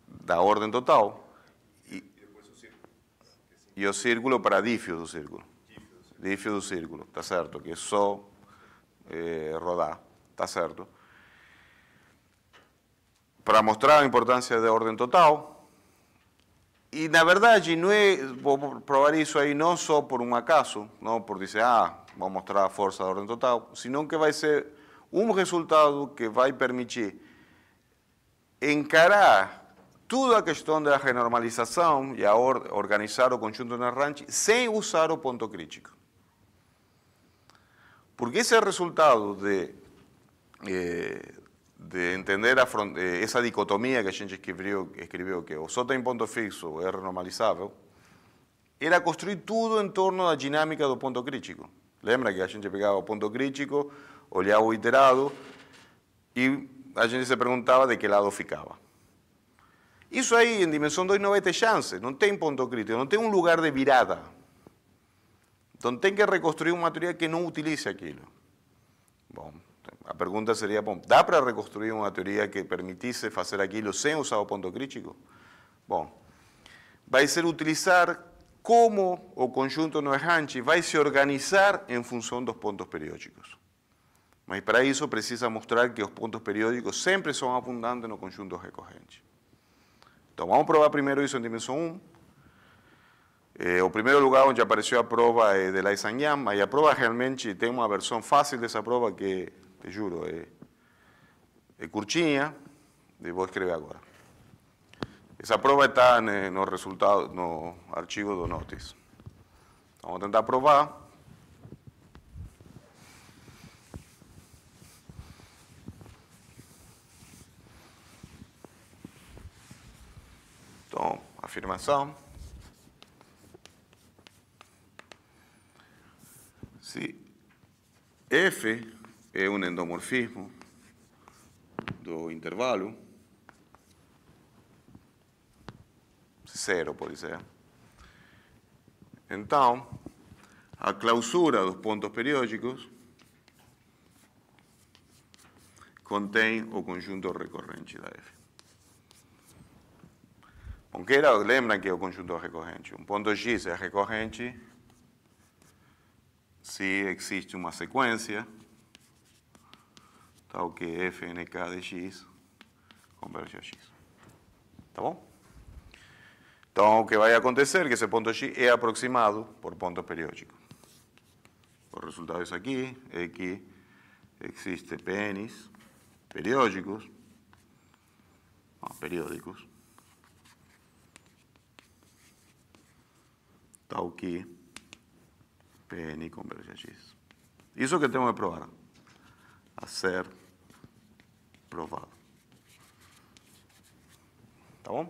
Speaker 1: da ordem total y o círculo para difio do círculo. Difio do círculo, está cierto, Que eso só eh, está rodar, Para mostrar la importancia de orden total, y na verdade, não voy vou probar isso ahí no por un acaso, no por dice ah, a mostrar fuerza de da orden total, sino que va a ser un resultado que va a permitir encarar toda a questão da renormalização e a organizar o conjunto na ranch sem usar o ponto crítico. Porque esse é resultado de, eh, de entender eh, essa dicotomia que a gente escreveu, escreveu que o só tem ponto fixo, é renormalizável, era construir tudo em torno da dinâmica do ponto crítico. Lembra que a gente pegava o ponto crítico, olhava o iterado e a gente se perguntava de que lado ficava. Isso aí, em dimensão 2, não vai é ter chance. Não tem ponto crítico, não tem um lugar de virada. Então tem que reconstruir uma teoria que não utilize aquilo. Bom, a pergunta seria, bom, dá para reconstruir uma teoria que permitisse fazer aquilo sem usar o ponto crítico? Bom, vai ser utilizar como o conjunto no Errante vai se organizar em função dos pontos periódicos. Mas para isso precisa mostrar que os pontos periódicos sempre são abundantes no conjunto recorrente. Entonces, vamos probar primero eso en dimensión 1. El eh, o primero lugar donde apareció la prueba es eh, de la y la prueba realmente tengo una versión fácil de esa prueba que, te juro, eh, es curchinha, curtinha, voy escribir escribir ahora. Esa prueba está no, resultado, los archivos de Notice. Vamos intentar probar. afirmação. Se F é um endomorfismo do intervalo, zero pode ser, então a clausura dos pontos periódicos contém o conjunto recorrente da F era? lembram que é o conjunto recorrente. Um ponto X é recorrente se existe uma sequência, tal tá que é fnk de x converge a x. Tá bom? Então, o que vai acontecer é que esse ponto x é aproximado por ponto periódico. Os resultados aqui é que existem pênis periódicos, não, periódicos, tal que PN converge a X. Isso que temos de provar. A tá ser provado. Tá bom?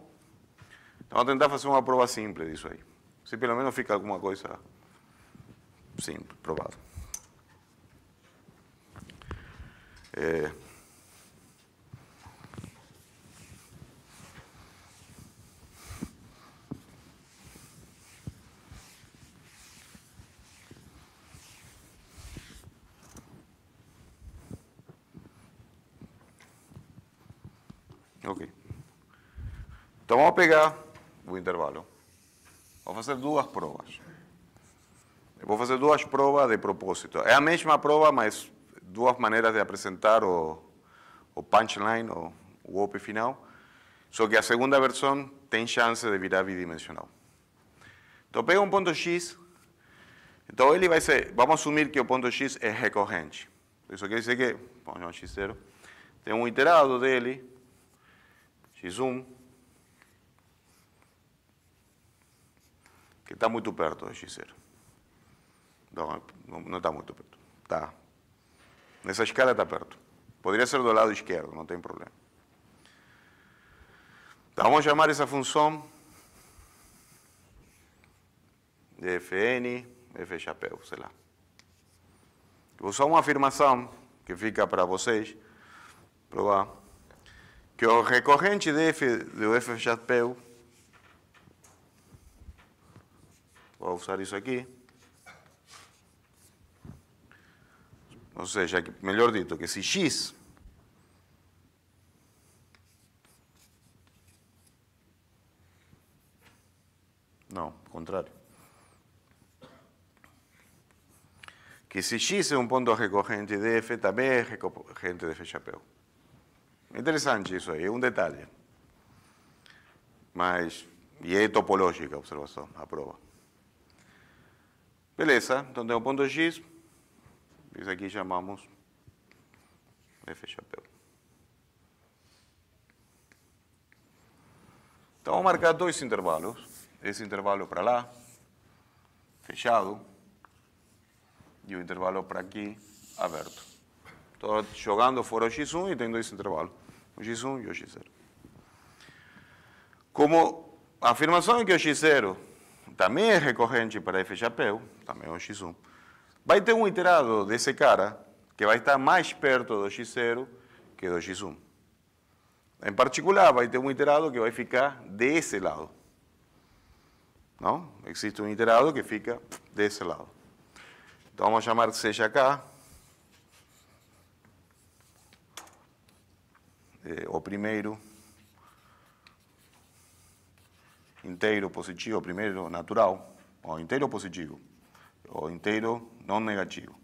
Speaker 1: Então, vamos tentar fazer uma prova simples disso aí. Se pelo menos fica alguma coisa simples, provada. É... Então vamos pegar o intervalo. Vou fazer duas provas. Eu vou fazer duas provas de propósito. É a mesma prova, mas duas maneiras de apresentar o, o punchline, o, o final. Só que a segunda versão tem chance de virar bidimensional. Então pega um ponto X. Então ele vai ser, vamos assumir que o ponto X é recorrente. Isso quer dizer que, vamos chamar X0, tem um iterado dele, X1, que está muito perto a X0. Não, não está muito perto. Está. Nessa escala está perto. Poderia ser do lado esquerdo, não tem problema. Então, vamos chamar essa função de Fn, F chapéu, sei lá. Vou só uma afirmação que fica para vocês provar que o recorrente de F do F chapéu Vou usar isso aqui. Ou seja, melhor dito, que se x Não, contrário. Que se x é um ponto recorrente de f, também é recorrente de f chapéu. Interessante isso aí, é um detalhe. Mas, e é topológica a observação, a prova. Beleza, então tem o ponto X. Isso aqui chamamos F chapéu. Então, vamos marcar dois intervalos. Esse intervalo para lá, fechado, e o intervalo para aqui, aberto. Estou jogando fora o x1 e tem dois intervalos, o x1 e o x0. Como a afirmação é que o x0 também é recorrente para FGAPEU, também é um X1, vai ter um iterado desse cara que vai estar mais perto do X0 que do X1. Em particular, vai ter um iterado que vai ficar desse lado. Não? Existe um iterado que fica desse lado. Então, vamos chamar seja K. Eh, o primeiro. inteiro positivo, primeiro natural, ou inteiro positivo, ou inteiro não negativo.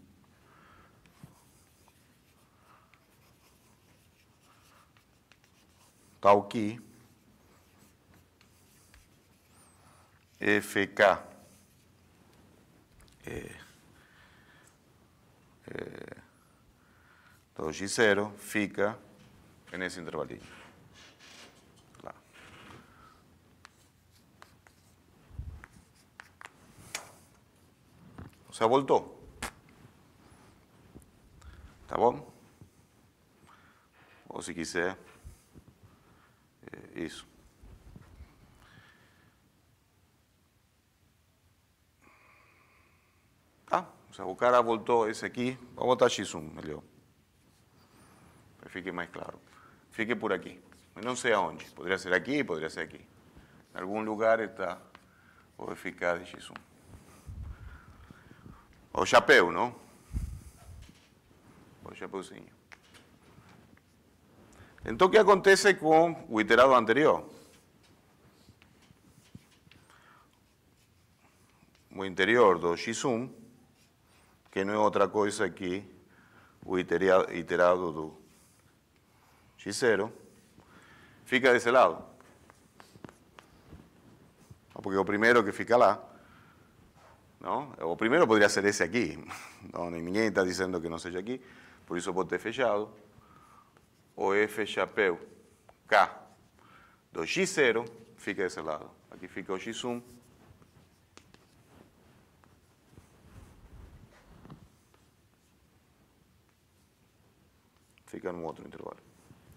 Speaker 1: Tal que FK é, é, 2 e 0 fica nesse intervalinho. se voltou. ¿Está bom? O si quiser, eso. Eh, eso. o ah, o cara ese aquí. Vamos a botar X1 melhor. Para fique más claro. Fique por aquí. No sé a dónde. Podría ser aquí, podría ser aquí. En algún lugar está o eficaz de X1. O chapéu, não? O chapéuzinho. Então, o que acontece com o iterado anterior? O interior do x1, que não é outra coisa que o iterado do x0, fica desse lado. Porque o primeiro que fica lá ¿no? O primero podría ser ese aquí, ¿no? ninguém está diciendo que no sea aquí, por eso bote fechado, o F chapéu, K, do x 0 fica desse lado, aqui fica o x1, fica num outro intervalo.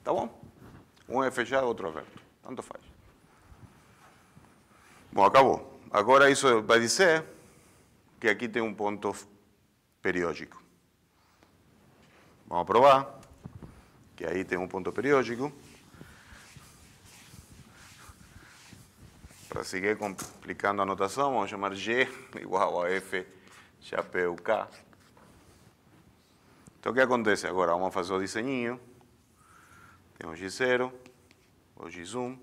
Speaker 1: Tá bom? Um é fechado, outro aberto. Tanto faz. Bom, acabou. Agora isso vai dizer que aqui tem um ponto periódico. Vamos provar que aí tem um ponto periódico. Para seguir complicando a notação, vamos chamar G igual a F chapéu K. Então, o que acontece agora? Vamos fazer o desenho. Tem o G0, o G1,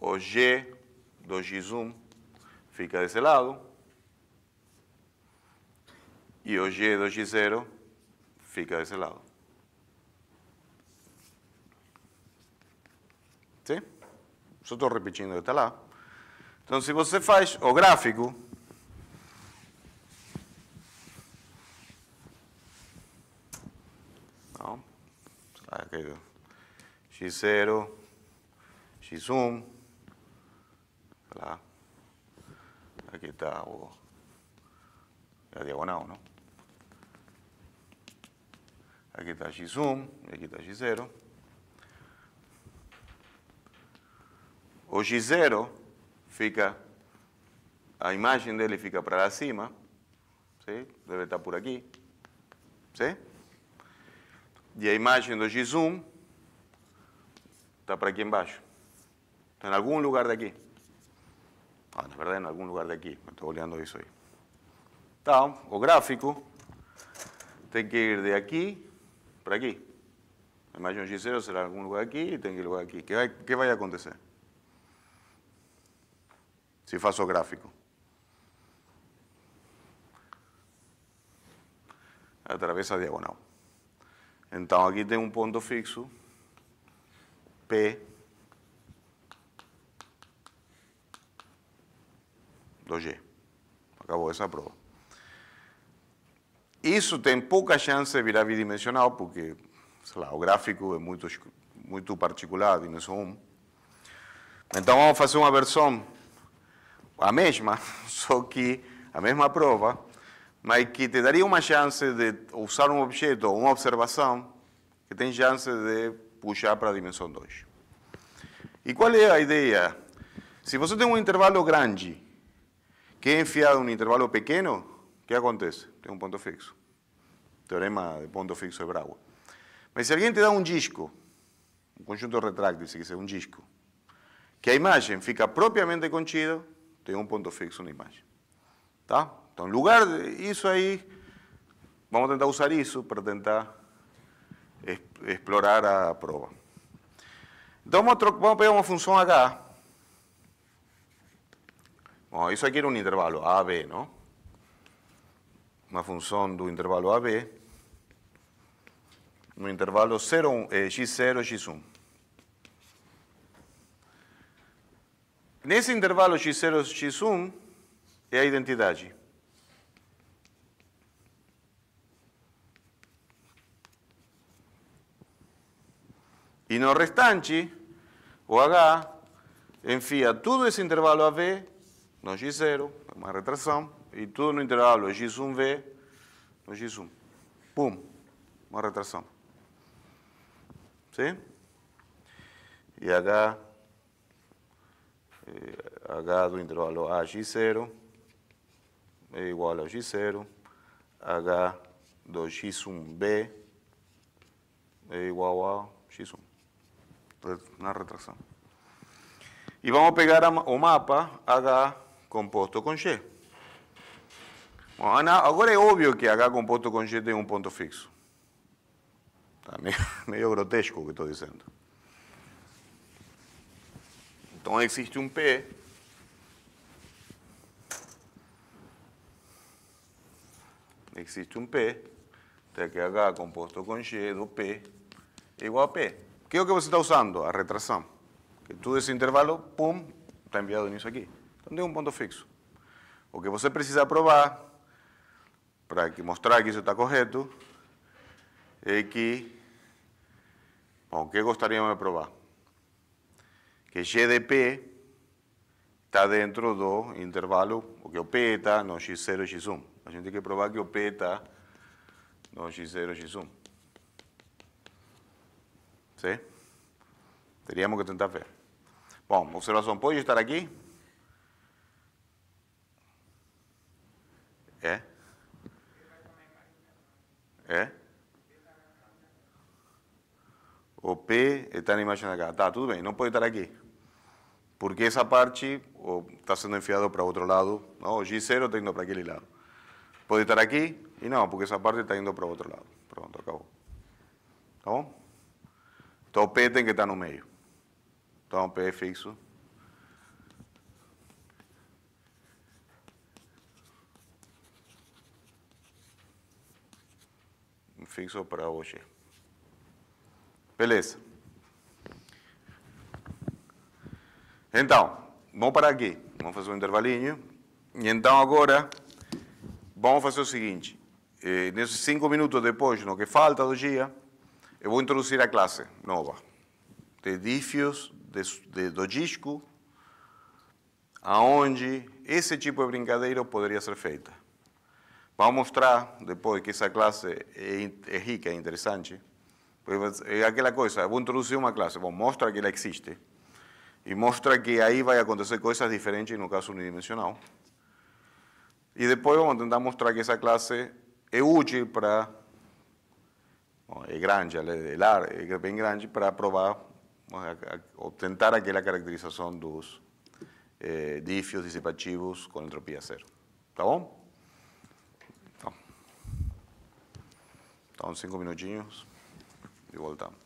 Speaker 1: o G do G1 fica desse lado. E o G do X0 fica desse lado. Sim? Só estou repetindo está lá. Então, se você faz o gráfico, não, x0, x1, lá, Aqui está o, a diagonal, não? Aqui está zoom 1 aqui está g 0 O g 0 fica, a imagem dele fica para cima, sim? deve estar por aqui, sim? E a imagem do g zoom está para aqui embaixo, está em algum lugar daqui. Ah, la verdad, en algún lugar de aquí. Me estoy oleando eso ahí. Entonces, o gráfico. Tengo que ir de aquí para aquí. El mayor G0 será algún lugar de aquí y tengo que ir de aquí. ¿Qué, va ¿Qué vaya a acontecer? Si paso gráfico. través diagonal. Entonces aquí tengo un punto fixo, P, 2G. Acabou essa prova. Isso tem pouca chance de virar bidimensional, porque lá, o gráfico é muito, muito particular, dimensão 1. Então vamos fazer uma versão, a mesma, só que a mesma prova, mas que te daria uma chance de usar um objeto ou uma observação que tem chance de puxar para a dimensão 2. E qual é a ideia? Se você tem um intervalo grande ¿Qué enfiado un intervalo pequeño, ¿Qué acontece? Tengo un punto fixo. Teorema de punto fixo de bravo. Me dice, alguien te da un disco, un conjunto retráctil, que sea un disco, que la imagen fica propiamente conchido, tengo un punto fixo imagen, imagen Entonces, En lugar de eso ahí, vamos a intentar usar eso para tentar explorar a prueba. vamos, a pegar una función acá. Bom, isso aqui era um intervalo AB, não? Uma função do intervalo AB no intervalo 0, 1, eh, x0, x1. Nesse intervalo x0, x1 é a identidade. E no restante, o H enfia todo esse intervalo AB no X0, é é uma retração, e tudo no intervalo X1V, no X1. Pum, uma retração. Sim? E H, eh, H do intervalo A, AX0 é igual a X0, H do X1B é igual a X1, na retração. E vamos pegar o mapa H composto com G. Bom, agora é óbvio que H composto com G tem um ponto fixo. Está meio, meio grotesco o que estou dizendo. Então existe um P existe um P, H composto com G do P igual a P. O que é o que você está usando? A retração. Que tudo esse intervalo, pum, está enviado nisso aqui. Então tem um ponto fixo. O que você precisa provar, para mostrar que isso está correto, é que, bom, o que gostaríamos de provar? Que GDP está dentro do intervalo, o que é o P está no X0 e X1. A gente tem que provar que o P está no X0 e X1. Sim? Teríamos que tentar ver. Bom, observação, pode estar aqui? É? É? O P está na imagem da cá. Tá, tudo bem, não pode estar aqui. Porque essa parte está sendo enfiada para outro lado. o G0 está indo para aquele lado. Pode estar aqui? E não, porque essa parte está indo para outro lado. Pronto, acabou. Tá bom? Então o P tem que estar no meio. Então o P é fixo. fixo para hoje. Beleza. Então, vamos parar aqui. Vamos fazer um intervalinho. E então agora, vamos fazer o seguinte. Eh, nesses cinco minutos depois, no que falta do dia, eu vou introduzir a classe nova. De edifícios de, de, do disco, aonde esse tipo de brincadeira poderia ser feita. Vamos mostrar depois que essa classe é, é rica, é interessante. É eh, aquela coisa, vou introduzir uma classe, vou mostra que ela existe e mostra que aí vai acontecer coisas diferentes no caso unidimensional. E depois vamos tentar mostrar que essa classe é útil para. É grande, é, é bem grande para provar, ou tentar aquela caracterização dos é, eh, difios dissipativos com entropia zero. Tá bom? Dá tá, cinco minutinhos e voltamos.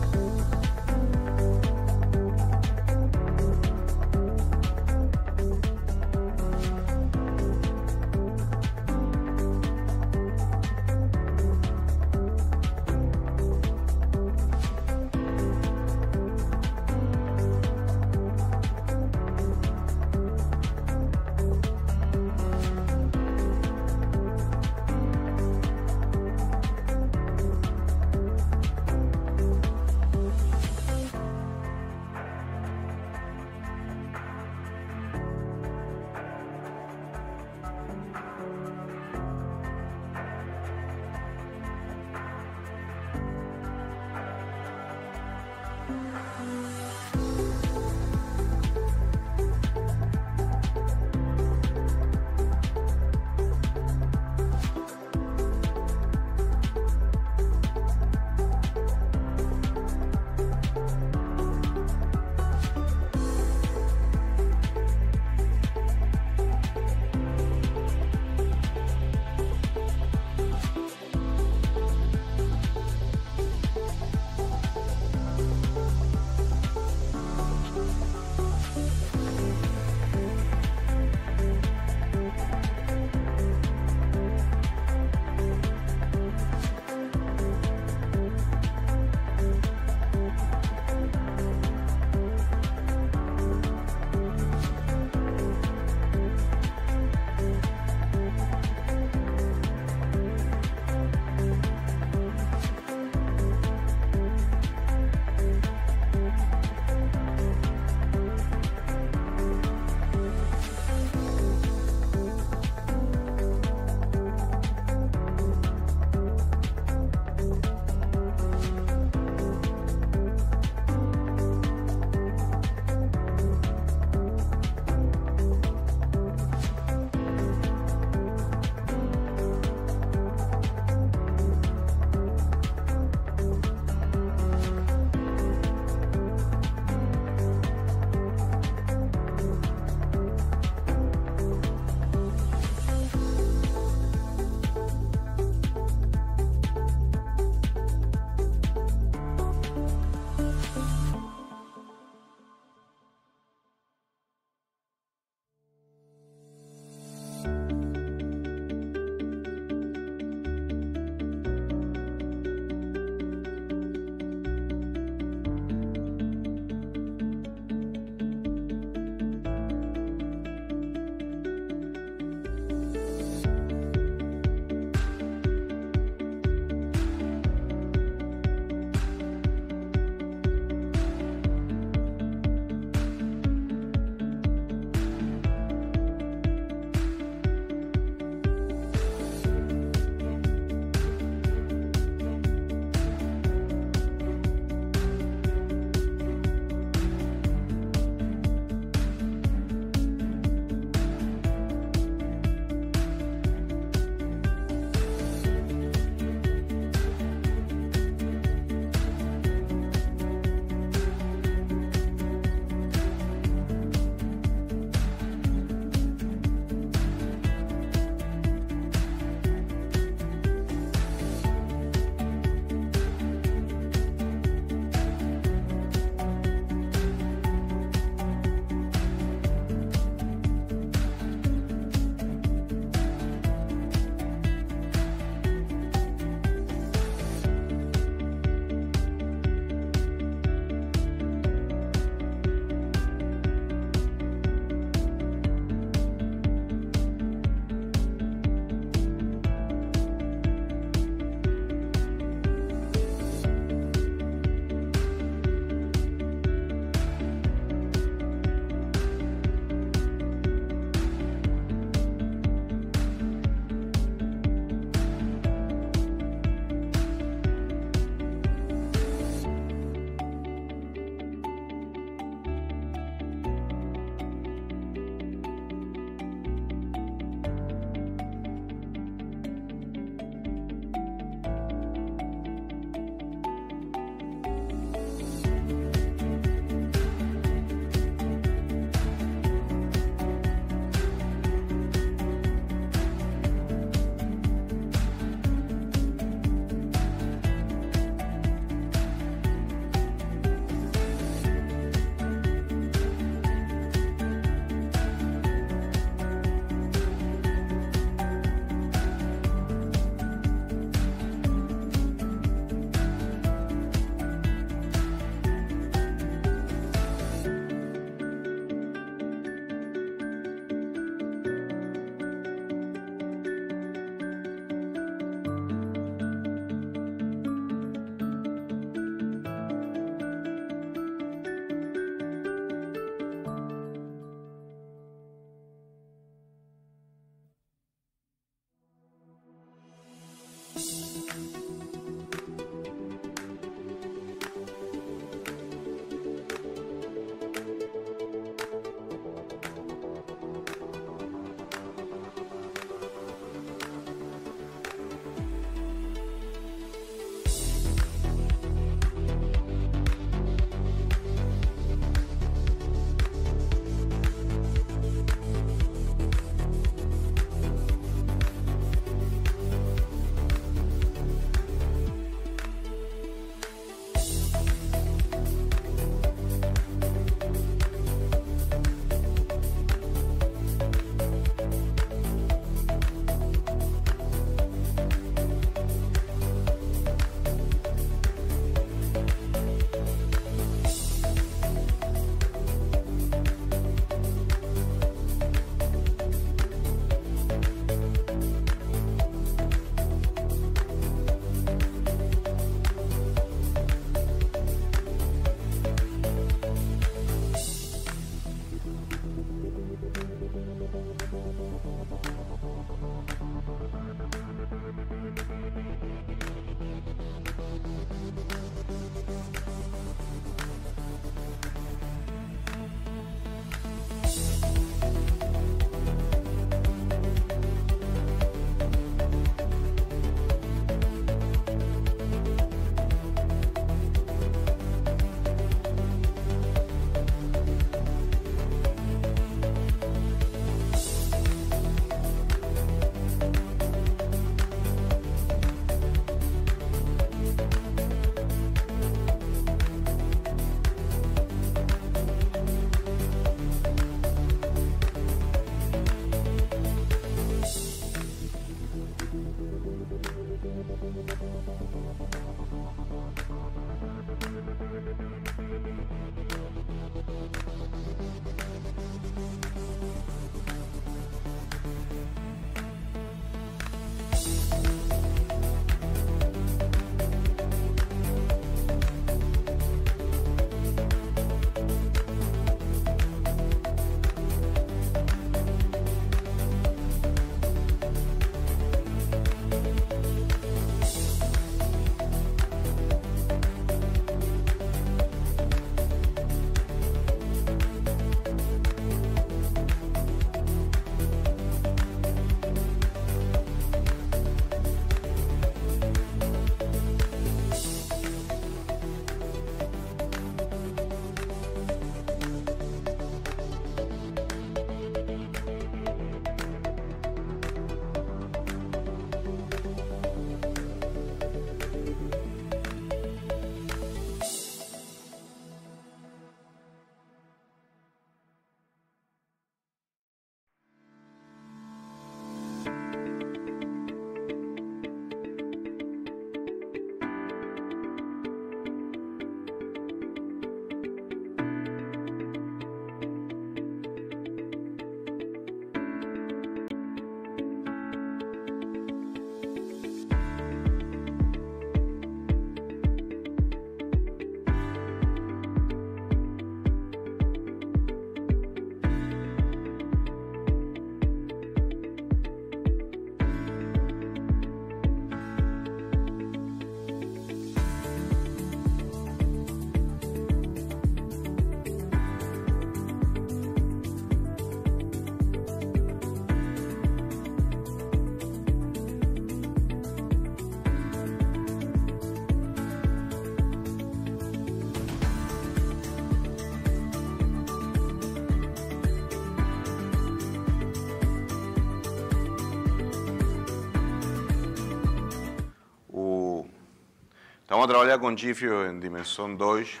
Speaker 1: Vamos trabalhar com GIFIO em dimensão 2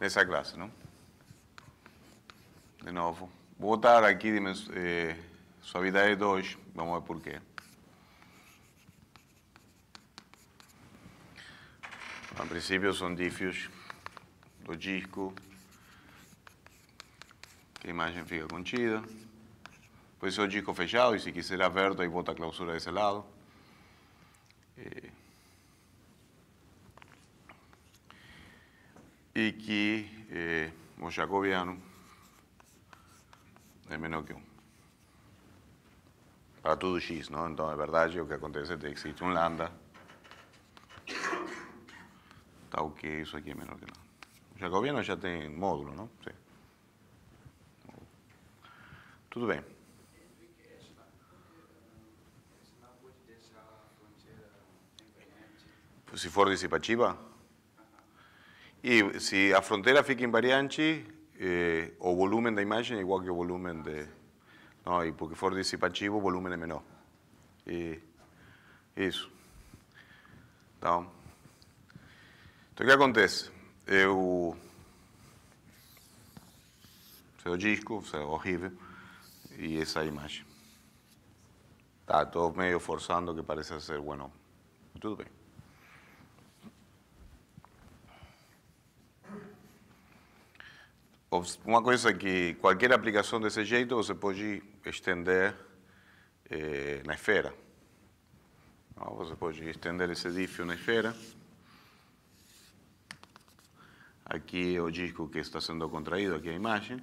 Speaker 1: nessa classe, não? De novo. Vou botar aqui dimens eh, suavidade 2, vamos ver porquê. A princípio são GIFIOs do disco, que a imagem fica contida. Por isso o disco fechado, e se quiser aberto, aí bota a clausura desse lado. Eh, e que eh, o jacobiano é menor que um. Para tudo X, não? Então, é verdade, o que acontece é que existe um lambda. Tá ok, isso aqui é menor que lambda. O jacobiano já tem módulo, não? Sim. Tudo bem. Se for dissipativa? E se a fronteira fica invariante, eh, o volume da imagem é igual que o volume de... Não, e porque for dissipativo, o volume é menor. E, isso. Então, o que acontece? Eu... Seu disco, seu horrível, e essa imagem. Tá, todo meio forçando que pareça ser bueno. Tudo bem. uma coisa que qualquer aplicação desse jeito você pode estender eh, na esfera. Ah, você pode estender esse diff na esfera. Aqui é o disco que está sendo contraído, aqui é a imagem.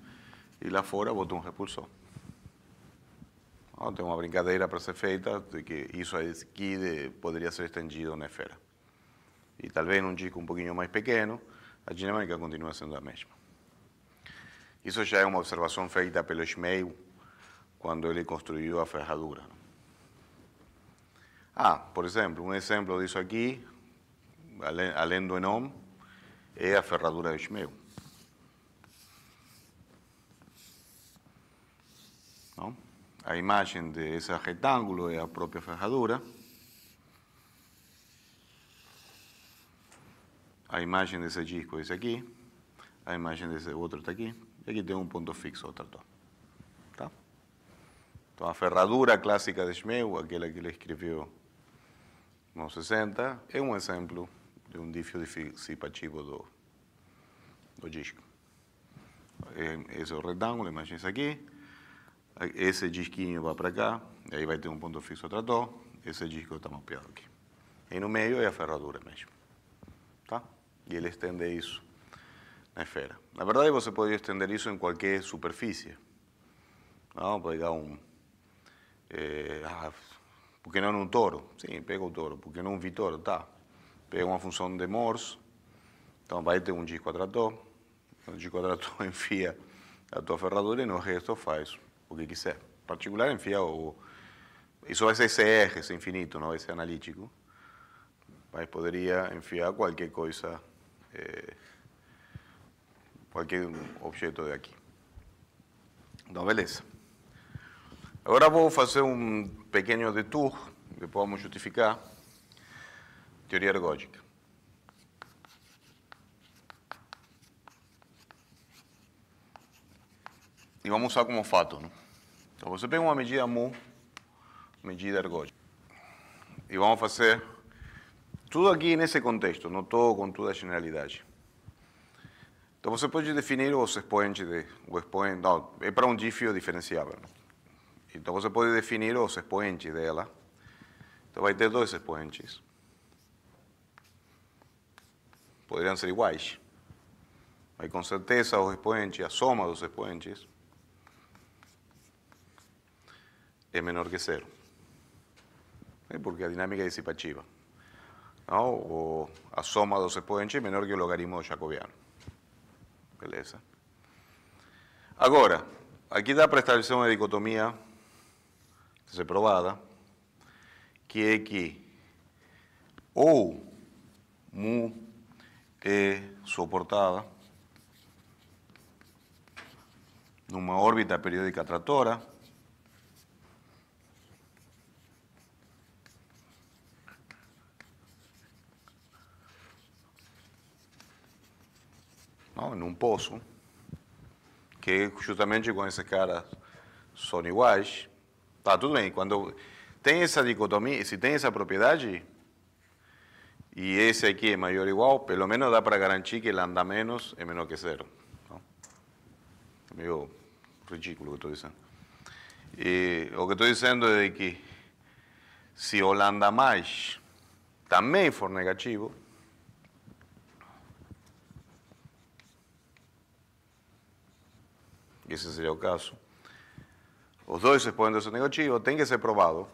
Speaker 1: E lá fora botou um repulsor. Ah, tem uma brincadeira para ser feita de que isso aqui de, poderia ser estendido na esfera. E talvez num disco um pouquinho mais pequeno, a dinâmica continua sendo a mesma. Isso já é uma observação feita pelo Schmeil quando ele construiu a ferradura. Né? Ah, por exemplo, um exemplo disso aqui, além, além do Enom, é a ferradura de Schmeil. Não? A imagem desse retângulo é a própria ferradura. A imagem desse disco é esse aqui. A imagem desse outro está aqui y aquí tengo un punto fixo, tal, tal. ¿Está? Entonces, la ferradura clásica de Schmeu, aquella que le escribió nos 60, es un ejemplo de un difio dissipativo do, do disco. Esse é o retângulo, imagina isso aqui. Esse disquinho vai para cá, e aí vai ter um ponto fixo trator. Esse disco está mapeado aqui. E no meio é a ferradura mesmo. Tá? E ele estende isso la esfera. La verdad es que se puede extender eso en cualquier superficie. ¿no? un... Eh, ah, ¿Por qué no en un toro? Sí, pega un toro. ¿Por qué no un vitoro? Está. Pega una función de Morse. va a un un un atrator, el disco g enfía a tu ferradura y no resto faz lo que quise. En particular, enfía o... eso a ser eje, ese infinito, no ese analítico. Podría enfiar cualquier cosa eh, cualquier objeto de aquí. Então, beleza. Agora vou fazer um pequeno detour, depois vamos justificar teoria ergódica. E vamos usar como fato. Então, você pega uma medida mu, medida ergódica. E vamos fazer tudo aqui nesse contexto, não estou com toda a generalidade. Então se puede definir os expoentes, o expoente, no, é para um difio diferenciável. Entonces, Então você pode definir os expoentes dela. Então vai ter dois expoentes. Podrían ser iguales. Hay con certeza os expoentes, a soma dos expoentes, es menor que cero. Eh, porque la dinámica es disipativa. O Ou a dos expoentes es menor que el logaritmo jacobiano. Beleza. Ahora, aquí da para establecer una dicotomía que que es que ou mu e, soportada en una órbita periódica tratora, não, num poço, que justamente com esse cara são iguais. Tá tudo bem, quando tem essa dicotomia, se tem essa propriedade, e esse aqui é maior ou igual, pelo menos dá para garantir que ele anda menos é menor que zero. Não? É meio ridículo o que estou dizendo. E, o que estou dizendo é que se Holanda mais também for negativo, e esse seria o caso, os dois respondem negativo, tem que ser provado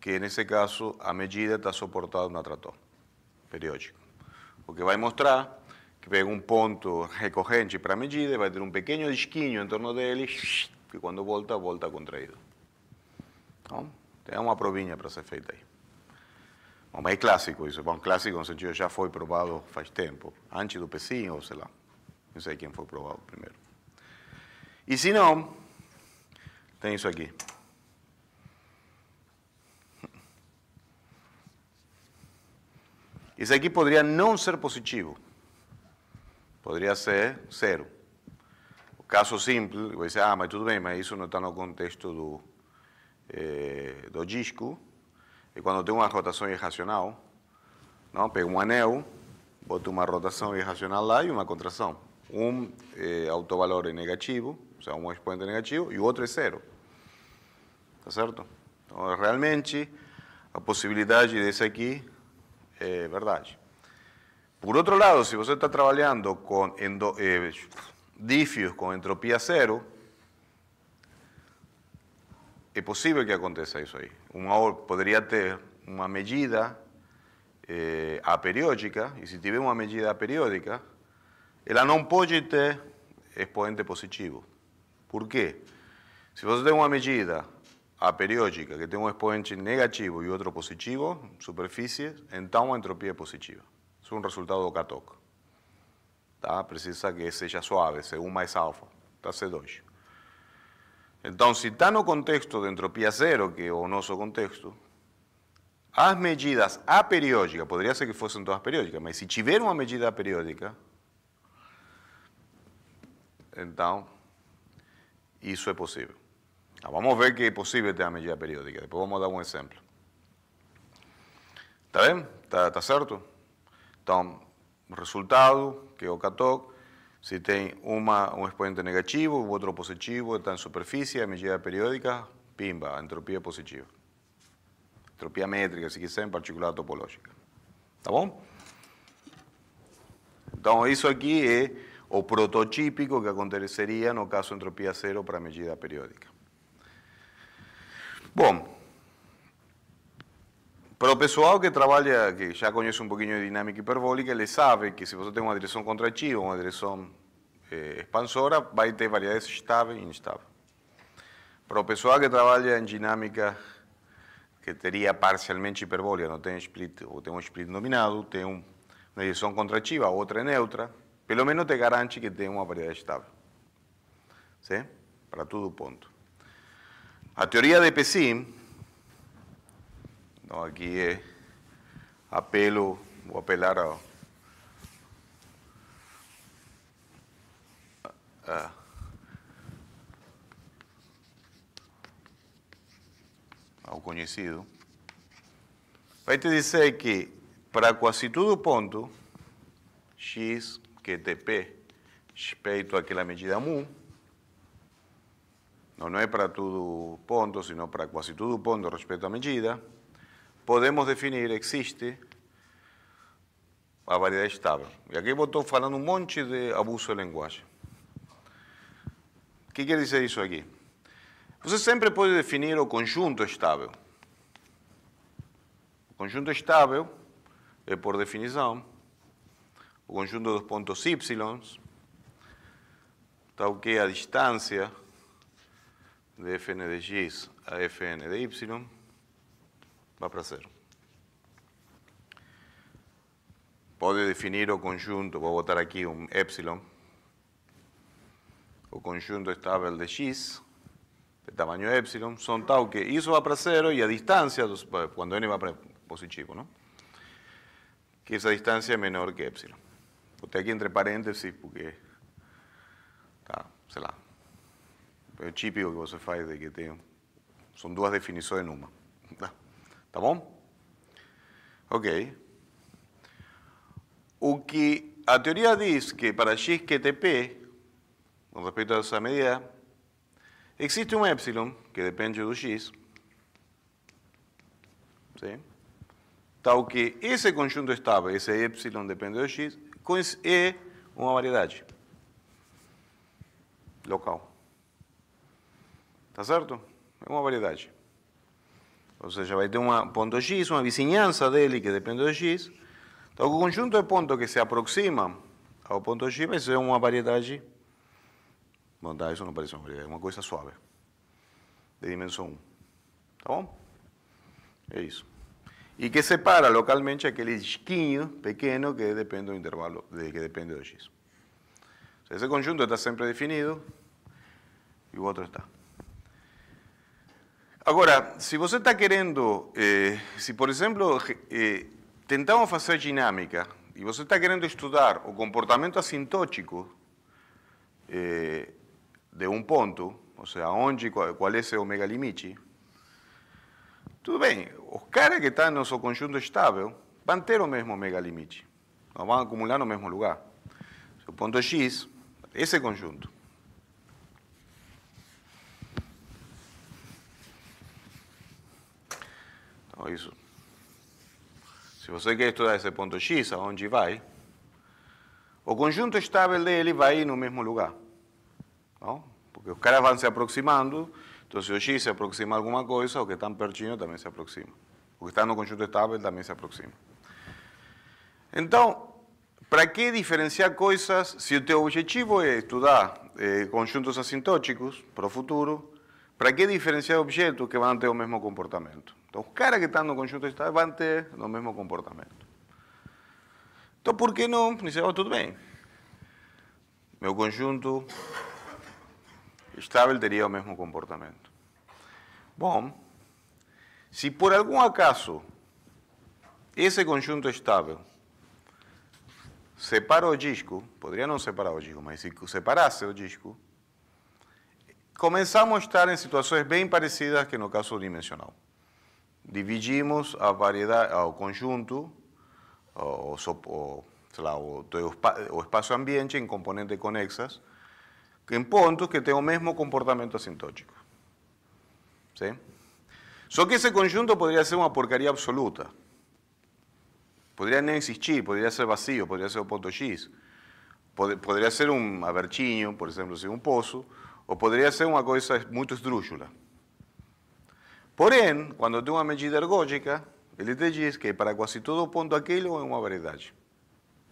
Speaker 1: que, nesse caso, a medida está suportada no atrator periódico. porque vai mostrar que pega um ponto recorrente para a medida, vai ter um pequeno disquinho em torno dele, que quando volta, volta contraído. Então, tem uma provinha para ser feita aí. Bom, mas é clássico isso. Bom, clássico no sentido já foi provado faz tempo. Antes do Pecinho, ou sei lá. Não sei quem foi provado primeiro. E se não, tem isso aqui. Isso aqui poderia não ser positivo. Poderia ser zero. O caso simples, vai dizer, ah, mas tudo bem, mas isso não está no contexto do, eh, do disco. E quando tem uma rotação irracional, não, pego um anel, boto uma rotação irracional lá e uma contração. Um eh, autovalor é negativo sea, um exponente negativo o outro é zero, ¿Está certo? Então, realmente, a possibilidade desse aqui é verdade. Por outro lado, se você está trabalhando com endo, eh, com entropia zero, é possível que aconteça isso aí. Uma, poderia ter uma medida eh, aperiódica, e se tiver uma medida aperiódica, ela não pode ter expoente positivo. Por quê? Se você tem uma medida a periódica que tem um expoente negativo e outro positivo, superfície, então a entropia é positiva. Isso é um resultado do Katok. Tá? Precisa que seja suave, C1 mais alfa, tá C2. Então, se está no contexto de entropia zero, que é o nosso contexto, as medidas aperiódicas, poderia ser que fossem todas periódicas, mas se tiver uma medida periódica, então y eso es posible. vamos a ver que es posible esta medida periódica, después vamos a dar un ejemplo. ¿Está bien? ¿Está, cierto? certo? resultado que Ocatoc, si tiene una un exponente negativo, u otro positivo, está en superficie, a medida periódica, pimba, entropía positiva. Entropía métrica, si quiser, en particular topológica. ¿Está bien? Entonces, eso aquí es... o prototípico que aconteceria no caso entropia zero para a medida periódica. Bom, para o pessoal que trabalha, que já conhece um pouquinho de dinâmica hiperbólica, ele sabe que se você tem uma direção contrativa, uma direção eh, expansora, vai ter variedades estável e instável. Para o pessoal que trabalha em dinâmica que teria parcialmente hiperbólica, não tem split, ou tem um split nominado, tem uma direção contrativa, outra é neutra, pelo menos te garante que tem uma variedade estável. Sim? Para todo ponto. A teoria de Pessim, então aqui é apelo, vou apelar ao, a, ao conhecido, vai te dizer que para quase todo ponto, x que TP respeito àquela medida mu não é para todo ponto, sino para quase todo ponto respeito à medida, podemos definir, existe, a variedade estável. E aqui eu estou falando um monte de abuso de linguagem. O que quer dizer isso aqui? Você sempre pode definir o conjunto estável. O conjunto estável é, por definição, o conjunto de dos puntos y, tau que a distancia de fn de x a fn de y va para cero. Puedo definir o conjunto, voy a botar aquí un epsilon, o conjunto estable de x, de tamaño epsilon, son tau que eso va para cero y a distancia, cuando n va para positivo, que esa distancia es menor que epsilon te aquí entre paréntesis porque Está... se la, Es típico que vos faz de que son dos definiciones en numa. está, ¿Está bom? OK. O que a teoría dice que para XQTP, con respecto a esa medida, existe un epsilon que depende de x, ¿sí? tal que ese conjunto está, ese epsilon depende de x, e uma variedade local. está certo? É uma variedade. Ou seja, vai ter um ponto X, uma vizinhança dele que depende do X. Então, o conjunto de pontos que se aproximam ao ponto X vai ser uma variedade. Bom, tá, isso não parece uma variedade, é uma coisa suave. De dimensão 1. Tá bom? É isso y que separa localmente aquele chiquinho pequeno que depende do intervalo, de, que depende do x. Esse conjunto está sempre definido e o outro está. Agora, se você está querendo, eh, se por exemplo eh, fazer dinâmica e você está querendo estudar o comportamento assintótico eh, de um ponto, ou seja, onde, qual, qual é omega megalimite, tudo bem, os caras que estão tá no seu conjunto estável vão ter o mesmo mega nós vão acumular no mesmo lugar. O ponto é X, esse conjunto. Então, isso. Se você quer estudar esse ponto X, aonde vai, o conjunto estável dele vai ir no mesmo lugar. Não? Porque os caras vão se aproximando Entonces, o G se aproxima a alguna cosa, o que está en pertinho también se aproxima. O que está no conjunto estável también se aproxima. Entonces, ¿para qué diferenciar cosas si tu objetivo es estudiar eh, conjuntos asintóticos para el futuro? ¿Para qué diferenciar objetos que van a tener el mismo comportamiento? Entonces, los caras que están no conjunto estável van a tener el mismo comportamiento. Entonces, ¿por qué no? Dice, oh, tudo bem. Meu conjunto Estável teria o mesmo comportamento. Bom, se por algum acaso esse conjunto estável separa o disco, poderia não separar o disco, mas se separasse o disco, começamos a estar em situações bem parecidas que no caso dimensional. Dividimos a variedade, o conjunto, o, o, lá, o, o espaço ambiente em componentes conexas, pontos que têm o mesmo comportamento assintótico. Sim? Só que esse conjunto poderia ser uma porcaria absoluta. Poderia nem existir, poderia ser vazio, poderia ser o ponto X. Poderia ser um abertinho, por exemplo, um poço, ou poderia ser uma coisa muito esdrúxula. Porém, quando tem uma medida ergógica, ele te diz que para quase todo ponto aquilo é uma variedade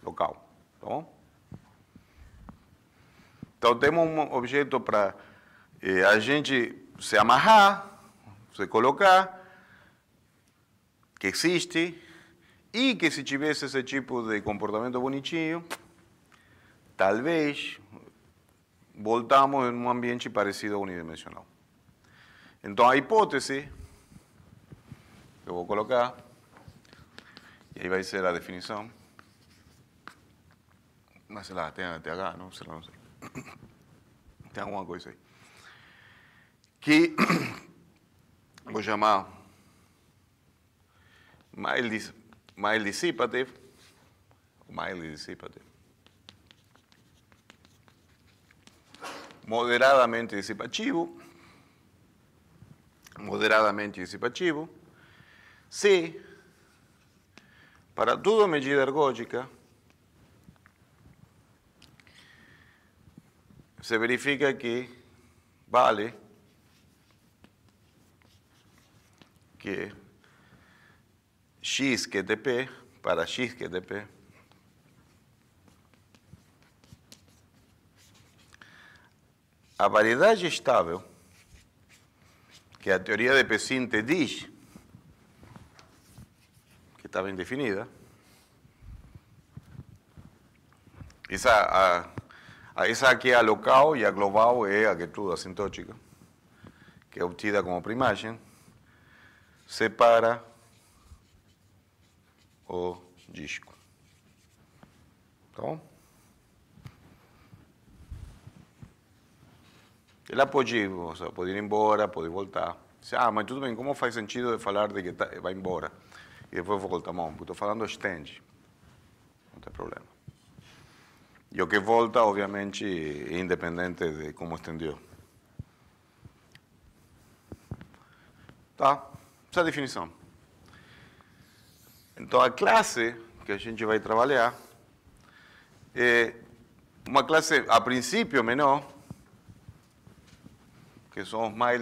Speaker 1: local. Tá bom? Então, temos um objeto para eh, a gente se amarrar, se colocar, que existe, e que se tivesse esse tipo de comportamento bonitinho, talvez voltamos em um ambiente parecido ao unidimensional. Então, a hipótese que eu vou colocar, e aí vai ser a definição, mas sei lá, tem até H, não sei lá, não sei. Tem alguma coisa aí. Que, vou chamar, mais, mais moderadamente dissipativo, moderadamente dissipativo, se para toda medida ergógica. se verifica que vale que x que é dp, para x que é dp, a variedade é estável que a teoria de Pesinte diz, que estava indefinida, essa a ah, Essa que é a local e a global é a que tudo assintótica, que é obtida como primagem, separa o disco. então bom? Ela pode, ou seja, pode ir embora, pode voltar. Ah, mas tudo bem, como faz sentido de falar de que tá, vai embora? E depois volta, bom, estou falando estende. Não tem problema. E o que Volta obviamente, independente de eh, como come Tá? Essa é a definição. Então, a classe que a gente vai trabalhar é uma classe, a princípio, menor, que são os mais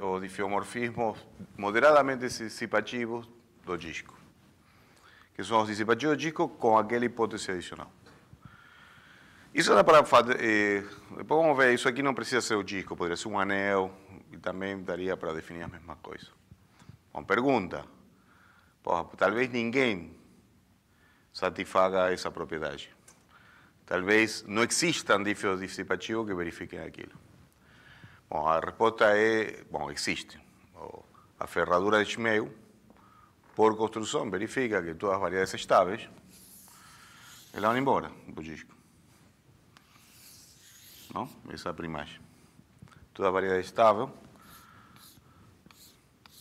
Speaker 1: ou difiomorfismos moderadamente dissipativos do disco, que são os dissipativos do disco com aquela hipótese adicional. Isso dá para fazer. Depois eh, vamos ver, isso aqui não precisa ser o disco, poderia ser um anel, e também daria para definir a mesma coisa. Uma pergunta. Porra, talvez ninguém satisfaga essa propriedade. Talvez não existam dífios dissipativos que verifiquem aquilo. Bom, a resposta é, bom, existe. A ferradura de Schmeu por construção, verifica que todas as variedades estáveis, elas vão embora do disco. Não? Essa primagem, a Toda a variedade é estável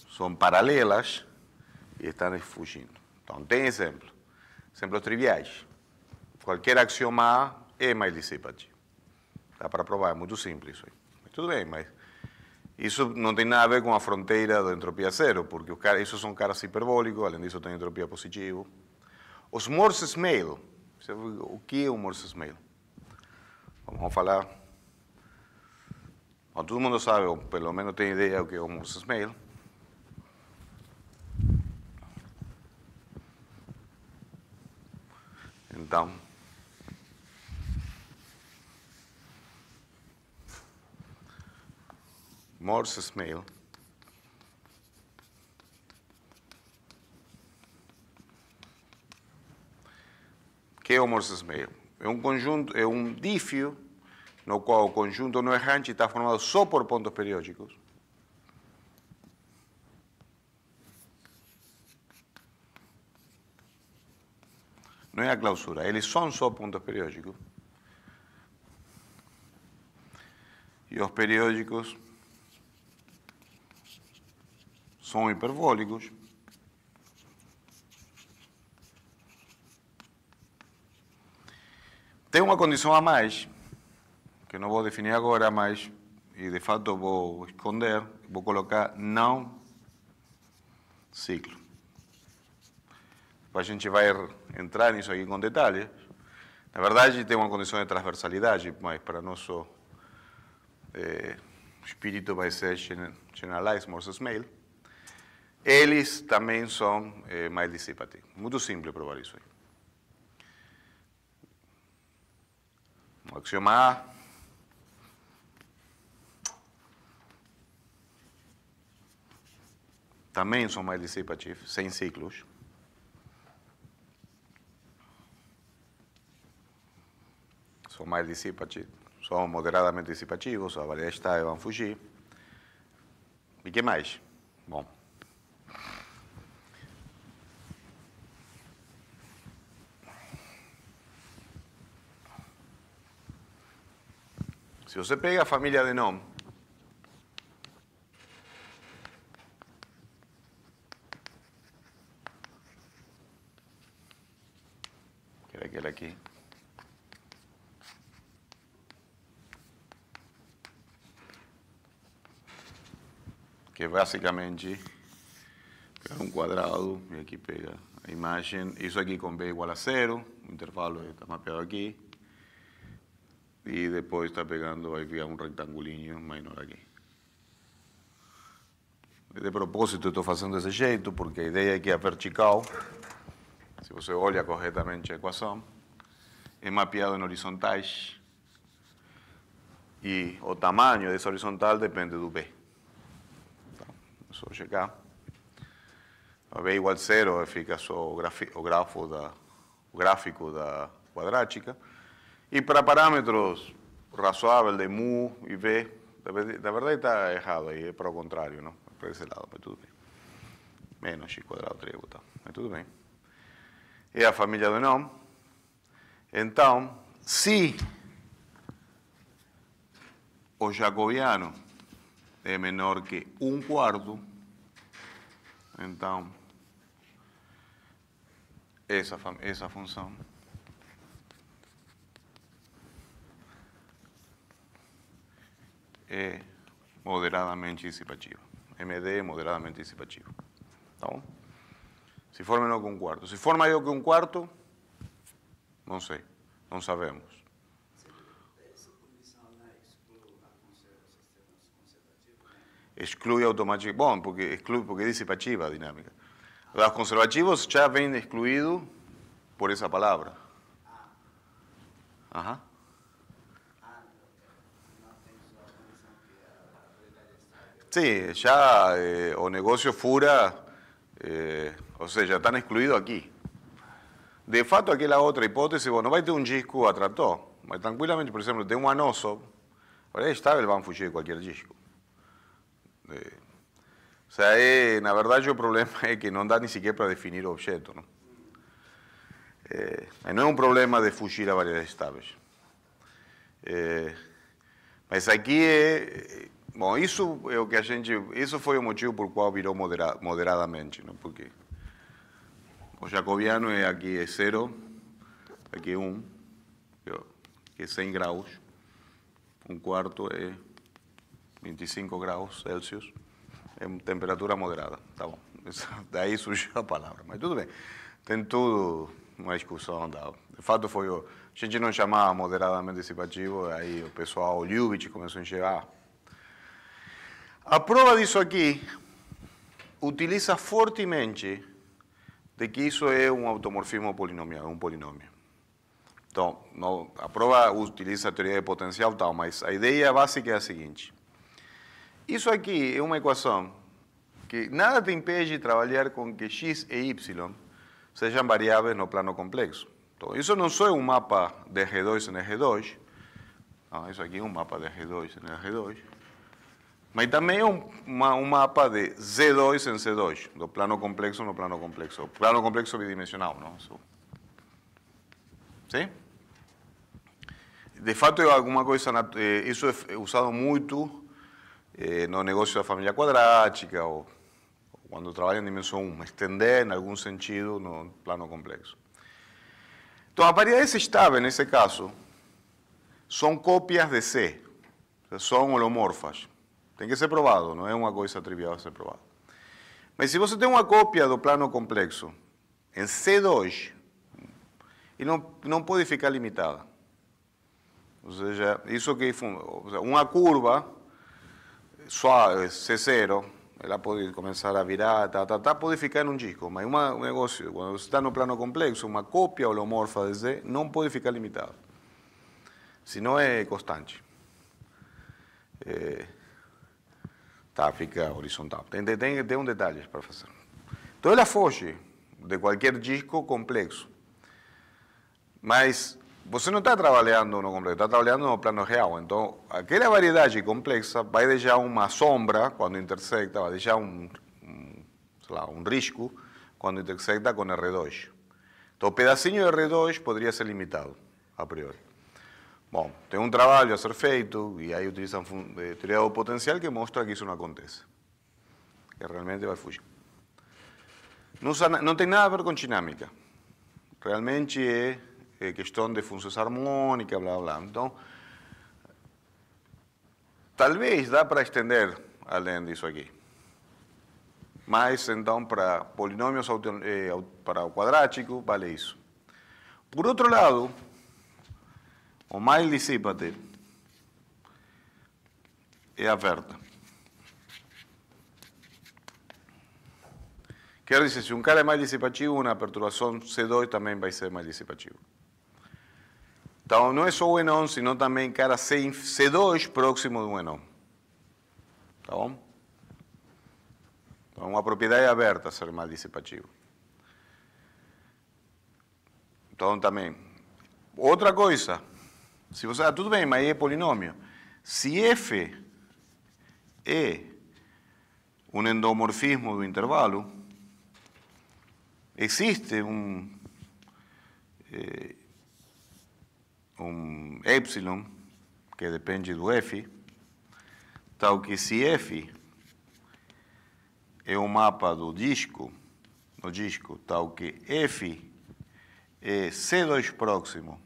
Speaker 1: são paralelas e estão fugindo. Então, tem exemplo. Exemplos triviais. Qualquer axioma A é mais dissipativo. Dá para provar, é muito simples isso aí. Mas tudo bem, mas isso não tem nada a ver com a fronteira da entropia zero, porque os caras, isso é são caras hiperbólicos, além disso tem entropia positiva. Os Morse Smale, o que é o Morse Smale? Vamos falar Bom, todo mundo sabe, ou pelo menos tem ideia, o que é o Moses Mail. Então, Morse's Mail que é o Morse's Mail? É um conjunto, é um dífio no qual o conjunto não é ranch está formado só por pontos periódicos. Não é a clausura, eles são só pontos periódicos. E os periódicos são hiperbólicos. Tem uma condição a mais, que não vou definir agora, mas e de fato vou esconder, vou colocar não ciclo. a gente vai entrar nisso aqui com detalhes. Na verdade, tem uma condição de transversalidade, mas para nosso eh, espírito vai ser Generalized Morse's Smail. Eles também são é, eh, mais dissipativos. Muito simples provar isso aí. Um axioma A, também são mais dissipativos, sem ciclos. São mais dissipativos, são moderadamente dissipativos, a variedade está e vão fugir. E que mais? Bom. Se você pega a família de nome, aqui. Que basicamente é um quadrado, e aqui pega a imagem, isso aqui com B igual a zero, o intervalo está mapeado aqui, e depois está pegando, vai vir um retangulinho menor aqui. De propósito estou fazendo desse jeito, porque a ideia é que a vertical, se você olha corretamente a equação, é mapeado em horizontais e o tamanho dessa horizontal depende do B. Então, só chegar. A B igual a zero fica só o, o, grafo da, o gráfico da quadrática. E para parâmetros razoáveis de mu e V, na verdade está errado aí, é para o contrário, não? É para esse lado, mas tudo bem. Menos x quadrado, tributa, tá. mas tudo bem. E a família do nome. Então, se o jacobiano é menor que um quarto, então essa, essa função é moderadamente dissipativa. MD é moderadamente dissipativo. Então, tá bom? Se for menor que um quarto. Se for maior que um quarto, não sei, não sabemos. Exclui automaticamente. Bom, porque exclui porque é dissipativa a dinâmica. Os conservativos já vêm excluído por essa palavra. Aham. Sim, já eh, o negócio fura, eh, ou seja, estão excluídos aqui. De fato, aqui la outra hipótese, bueno, vai ter um disco a trató, mas tranquilamente, por exemplo, tem um anoso, por aí está, ele fugir de qualquer disco. De... O sea, na verdade, o problema é que não dá nem sequer para definir objeto, não? Eh, não é um problema de fugir a variedades estáveis. mas eh, aqui é, eh, bom, isso é o que a gente, isso foi o motivo por qual virou moderadamente, não? Porque o jacobiano é aqui é zero, aqui é um, que é 100 graus. Um quarto é 25 graus Celsius. É uma temperatura moderada, tá bom. daí surgiu a palavra, mas tudo bem. Tem tudo uma discussão. Da, tá de fato, foi o, a gente não chamava moderadamente dissipativo, aí o pessoal, o Ljubic, começou a enxergar. Ah, a prova disso aqui utiliza fortemente de que isso é um automorfismo polinomial, é um polinômio. Então, não, a prova utiliza a teoria de potencial tal, mas a ideia básica é a seguinte. Isso aqui é uma equação que nada te impede de trabalhar com que x e y sejam variáveis no plano complexo. Então, isso não só é um mapa de R2 em R2, não, isso aqui é um mapa de R2 em R2, mas também é um, uma, um mapa de Z2 em Z2, do plano complexo no plano complexo. Plano complexo bidimensional, não? So. Sim? De fato, é alguma coisa, eh, isso é, é usado muito eh, no negócio da família quadrática ou quando trabalham em dimensão 1, estender em algum sentido no plano complexo. Então, as variedades estáveis, nesse caso, são cópias de C, são holomorfas. Tem que ser provado, não é uma coisa trivial ser provado. Mas se você tem uma cópia do plano complexo em C2, e não, não pode ficar limitada. Ou seja, isso que uma curva suave, C0, ela pode começar a virar, tá, tá, tá, pode ficar em um disco, mas é um negócio, quando você está no plano complexo, uma cópia holomorfa de Z não pode ficar limitada. Senão é constante. É, tá? Fica horizontal. Tem, tem, tem um detalhe para fazer. Então ela foge de qualquer disco complexo. Mas você não está trabalhando no complexo, está trabalhando no plano real. Então, aquela variedade complexa vai deixar uma sombra quando intersecta, vai deixar um, um, lá, um risco quando intersecta com R2. Então, o pedacinho de R2 poderia ser limitado, a priori. Bueno, tengo un trabajo a ser feito y ahí utilizan eh, teoría de potencial que mostra que eso no acontece, que realmente va fugir. Não, No tiene nada a ver con cinámica, realmente es eh, cuestión eh, de funciones bla, bla, bla. Tal vez da para extender além disso aqui. más então para polinomios para o vale eso. Por otro lado, O mais dissípate é aberta. Quer dizer, se um cara é mais dissipativo, uma perturbação C2 também vai ser mais dissipativo Então, não é só o enon sino também cara C2 próximo de um Tá bom? Então, uma propriedade é aberta ser mais dissipativo. Então, também. Outra coisa, se você, ah, tudo bem, mas é polinômio. Se f é um endomorfismo do intervalo, existe um, é, um epsilon que depende do f, tal que se f é o um mapa do disco, no disco, tal que f é C2 próximo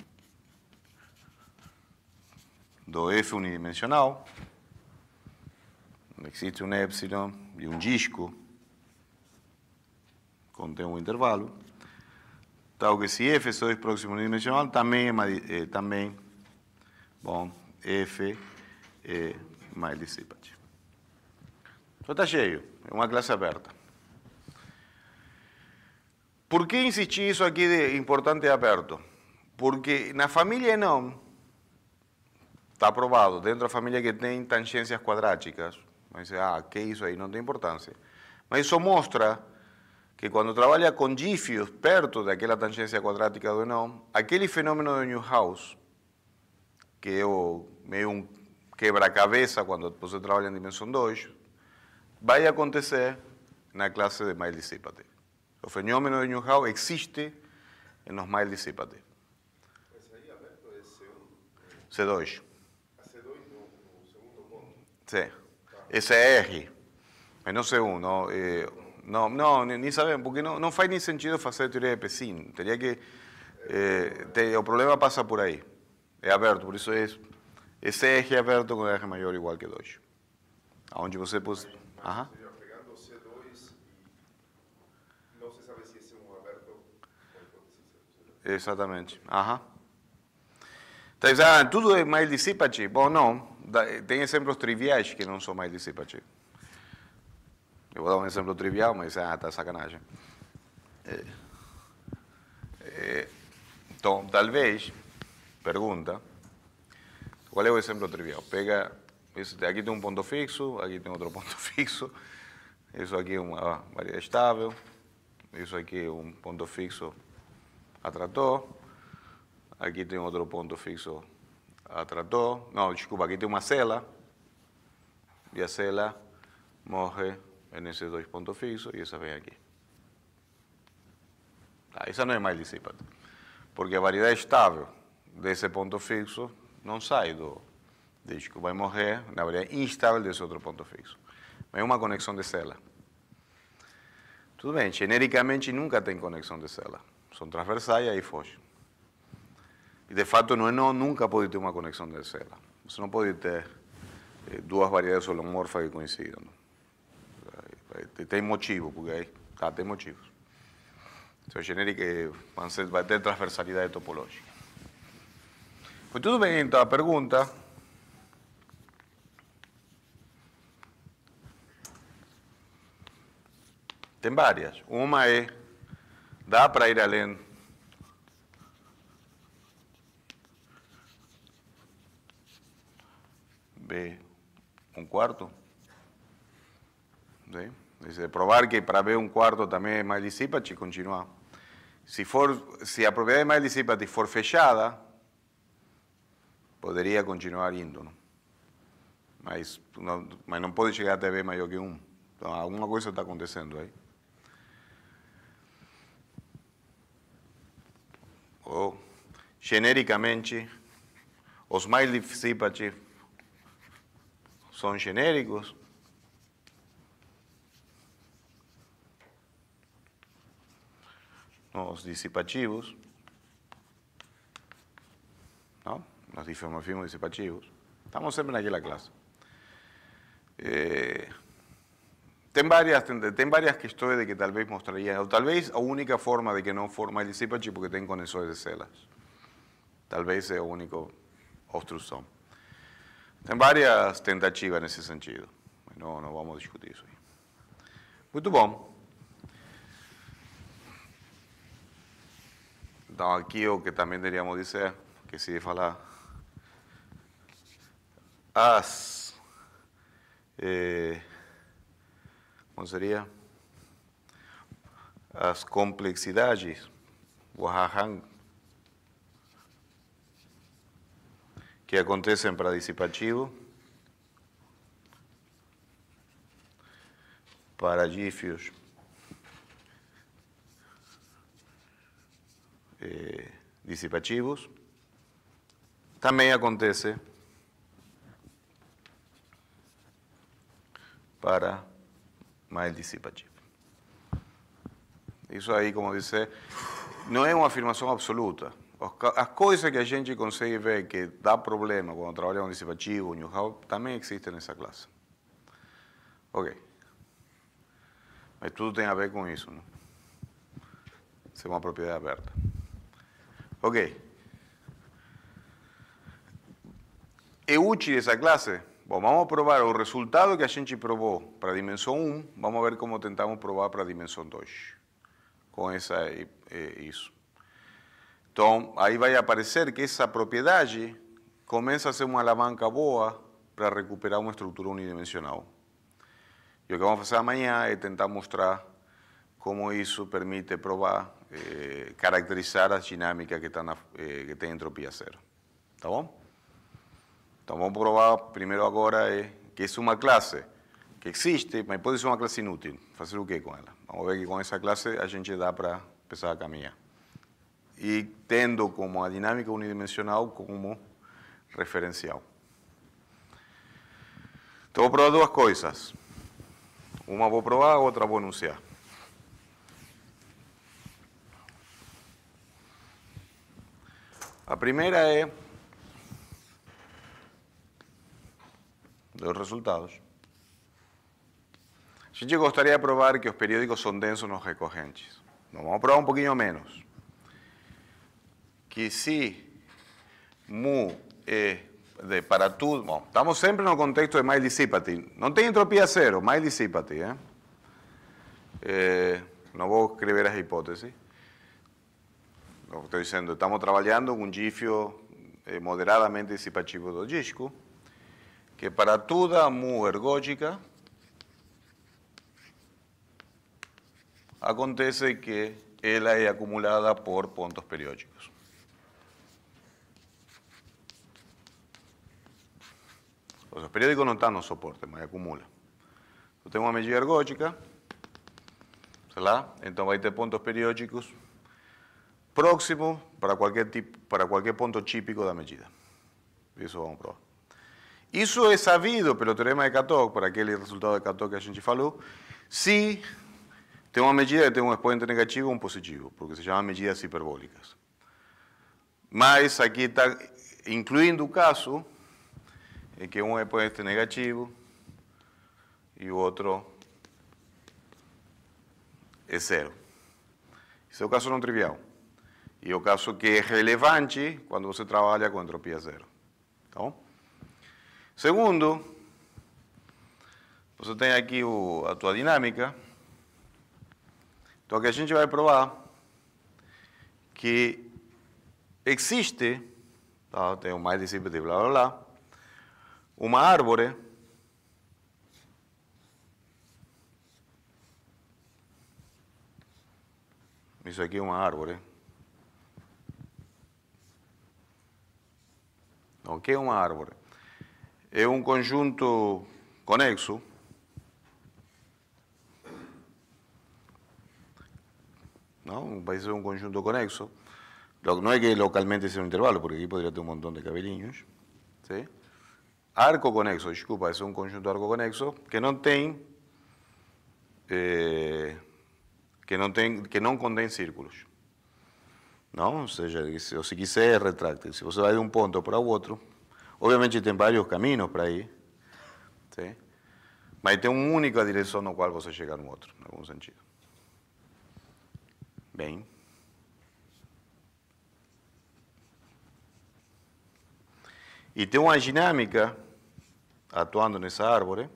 Speaker 1: do F unidimensional, existe um epsilon e um disco, contém um intervalo, tal que se F é só próximo unidimensional, também é, eh, também, bom, F é eh, mais dissipante. Então está cheio, é uma classe aberta. Por que insistir isso aqui de importante e aberto? Porque na família não Está aprovado. Dentro da família que tem tangências quadráticas. Mas, ah, que isso aí? Não tem importância. Mas isso mostra que quando trabalha com dífios perto daquela tangência quadrática do não, aquele fenômeno do Newhouse, que é o, meio um quebra-cabeça quando você trabalha em dimensão 2, vai acontecer na classe de Miles Dissipative. O fenômeno de Newhouse existe nos Miles Dissipative. C2. Sí. Ese R. E non sei uno. Eh, no, no, ni sabemos, porque no, non fai nin sentido facer teoría de Pessin. Teria que... Eh, te, o problema passa por aí. É aberto, por isso é esse R é aberto com R maior igual que 2. Onde você... Pos... Aham. Exatamente. Aham. Tá dizendo, ah, tudo é mais dissipativo. Bom, não tem exemplos triviais que não são mais dissipativos. Eu vou dar um exemplo trivial, mas ah, tá sacanagem. É, é, eh, eh, então, talvez, pergunta, qual é o exemplo trivial? Pega, isso, aqui tem um ponto fixo, aqui tem outro ponto fixo, isso aqui é uma variedade estável, isso aqui é um ponto fixo atrator, aqui tem outro ponto fixo atratou. Não, desculpa, aqui tem uma cela. E a cela morre nesses dois pontos fixos e essa vem aqui. Ah, essa não é mais dissipata, porque a variedade estável desse ponto fixo não sai do disco, vai morrer na variedade instável desse outro ponto fixo. Mas é uma conexão de cela. Tudo bem, genericamente nunca tem conexão de cela. São transversais e aí foge. Y de facto nunca podéis tener una conexión de célula. No não tener eh, dos variedades holomorfas que coincidan. Hay motivos, motivo, porque aí tá, hay motivos. Eso a genérico va a tener transversalidad de topología. Pues tudo bem, então a pregunta, ten varias. Una es dá para ir en ver um quarto. Sim? É provar que para ver um quarto também é mais dissipate, continuar. Se, for, se a propriedade mais dissipate for fechada, poderia continuar indo. Mas, não, mas não pode chegar a B maior que 1. alguma coisa está acontecendo aí. Ou, oh, genericamente, os mais dissipativos son genéricos. Los disipativos, ¿no? los disipativos. Estamos siempre en aquella clase. Eh, ten, varias, ten, varias que estoy de que tal vez mostraría, o tal vez la única forma de que no forma el disipativo porque tengo conexiones de celas. Tal vez es la única obstrucción. Tem várias tentativas nesse sentido. Não, não vamos discutir isso aí. Muito bom. Então, aqui o que também deveríamos dizer, é que se falar as. Eh, como seria? As complexidades, o que acontecem para dissipativo, para dífios, eh, dissipativos, também acontece para mais dissipativo. Isso aí, como disse, não é uma afirmação absoluta a coisa que a gente consegue ver que dá problema quando trabalha com dissipativo, new how, também existe nessa classe. Ok. Mas tudo tem a ver com isso, não? Né? Isso é uma propriedade aberta. Ok. É útil essa classe? Bom, vamos provar o resultado que a gente provou para a dimensão 1, vamos ver como tentamos provar para a dimensão 2. Com essa, é, é isso. Então, aí vai aparecer que essa propriedade começa a ser uma alavanca boa para recuperar uma estrutura unidimensional. E o que vamos fazer amanhã é tentar mostrar como isso permite provar, eh, caracterizar as dinâmicas que, têm eh, que tem entropia zero. Tá bom? Então vamos provar primeiro agora é, que é uma classe que existe, mas pode ser uma classe inútil. Fazer o que com ela? Vamos ver que com essa classe a gente dá para começar a caminhar. y tendo como a dinámica unidimensional como referenciado. Tengo vou provar duas coisas. Uma vou provar, a outra vou anunciar. A primeira é dos resultados. A gente gostaria de provar que los periódicos son densos nos recorrentes. Nós vamos provar um pouquinho menos. Si mu, e, de para estamos siempre en el contexto de my No tiene entropía cero, Miley ¿eh? Eh, no voy a escribir las hipótesis. Lo que estoy diciendo, estamos trabajando un gifio eh, moderadamente disipativo de disco, que para toda mu ergógica acontece que ella es acumulada por puntos periódicos. os periódicos não no está no soporte, mas acumula. Eu tenho uma medida ergótica, sei então vai ter pontos periódicos próximos para qualquer, tipo, para qualquer ponto típico da medida. Isso vamos provar. Isso é sabido pelo teorema de Cato, para aquele resultado de Cato que a gente falou, se tem uma medida que tem um exponente negativo ou um positivo, porque se chama medidas hiperbólicas. Mas aqui está incluindo o caso e que um é por negativo e o outro é zero. esse é o caso não trivial. E é o caso que é relevante quando você trabalha com entropia zero. Tá bom? Segundo, você tem aqui o, a tua dinâmica. Então, aqui a gente vai provar que existe, tá? tem o mais discípulo de blá blá blá, Una árbol. Eso ¿eh? aquí una árbol. árbol ¿eh? ¿Qué es un árbol? Es un conjunto conexo ¿no? Un país es un conjunto conexo. No es que localmente sea un intervalo, porque aquí podría tener un montón de cabellinhos. ¿sí? arco conexo, desculpa, esse é um conjunto arco conexo que não tem é, que não tem que não contém círculos. Não, ou seja, se, se quiser é retráctil. Se você vai de um ponto para o outro, obviamente tem vários caminhos para ir, mas tem uma única direção no qual você chega no outro, em algum sentido. Bem. E tem uma dinâmica atuando nessa árvore.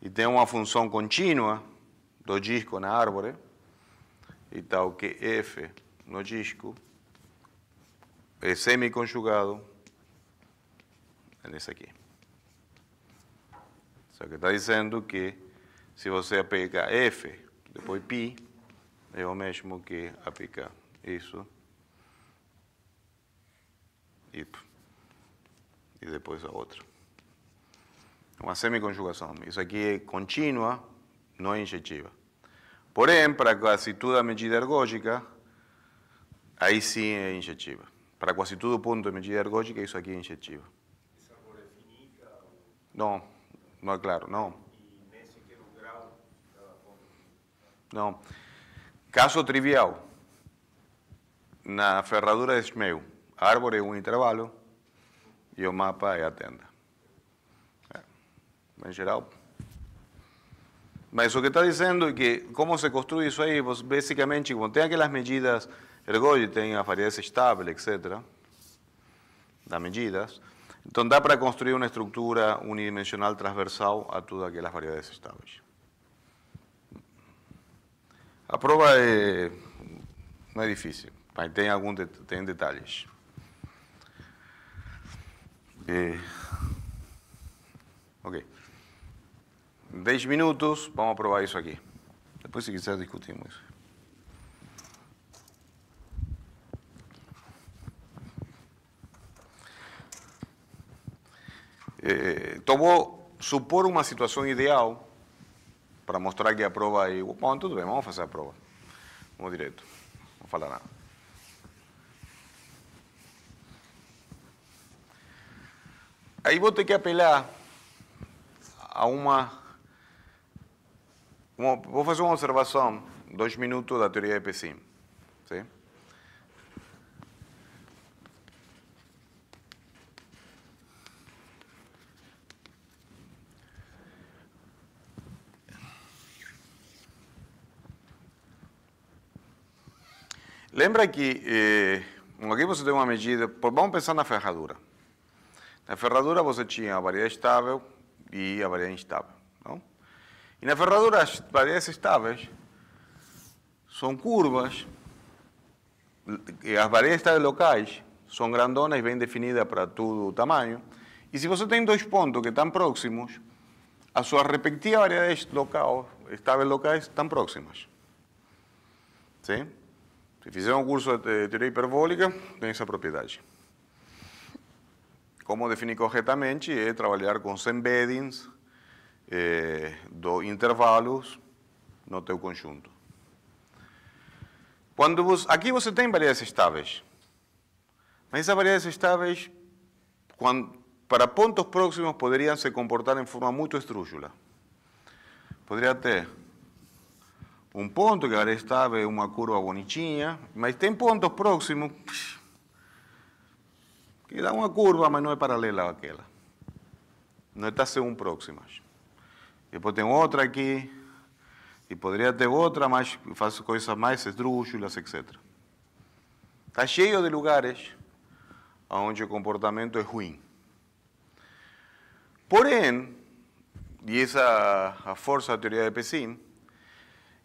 Speaker 1: E ¿eh? tem uma função contínua do disco na árvore. e ¿eh? tal que F no disco é semiconjugado nesse aqui. Só que está dizendo que se você aplica F, depois π, é o mesmo que aplicar isso e depois a outra. Uma semiconjugação. Isso aqui é contínua, não é injetiva. Porém, para quase toda medida ergógica, aí sim é injetiva. Para quase todo ponto de medida ergógica, isso aqui é injetiva. É não, não é claro, não. Não. Caso trivial. Na ferradura de Schmeu, árvore, um intervalo, e o mapa é a tenda. É. geral. Mas o que está dizendo é que como se construi isso aí, basicamente, como tem aquelas medidas, Ergoli tem as variedades estável, etc., das medidas, então dá para construir uma estrutura unidimensional transversal a todas aquelas variedades estáveis. A prova é, não é difícil, mas tem, algum, tem detalhes. Eh, ok. 10 minutos, vamos a probar eso aquí. Después si quizás discutimos eso. Eh, vou supor uma situação ideal para mostrar que a prova é Bom, tudo bem, vamos fazer a prova. Vamos direto, não falar nada. Aí vou ter que apelar a uma, uma Vou fazer uma observação, dois minutos da teoria de Pessim. Sim? Lembra que eh, aqui você tem uma medida, vamos pensar na ferradura. Na ferradura você tinha a variedade estável e a variedade instável. Não? E na ferradura as variedades estáveis são curvas, e eh, as variedades estáveis locais são grandonas, bem definidas para todo o tamanho. E se você tem dois pontos que estão próximos, as suas respectivas variedades local, estáveis locais estão próximas. Sim? Se fizer um curso de teoria hiperbólica, tem essa propriedade. Como definir corretamente é trabalhar com os embeddings é, eh, do intervalos no teu conjunto. Quando você, aqui você tem variedades estáveis, mas essas variedades estáveis, quando, para pontos próximos, poderiam se comportar em forma muito estrúxula. Poderia ter um ponto que agora é estável, uma curva bonitinha, mas tem pontos próximos Y da una curva, pero no es paralela a aquella. No está según próximas. Después tengo otra aquí, y podría tener otra, más, hace cosas más esdrúxulas, etc. Está lleno de lugares onde el comportamiento es ruim. Porém, y esa a força la teoría de Pessin,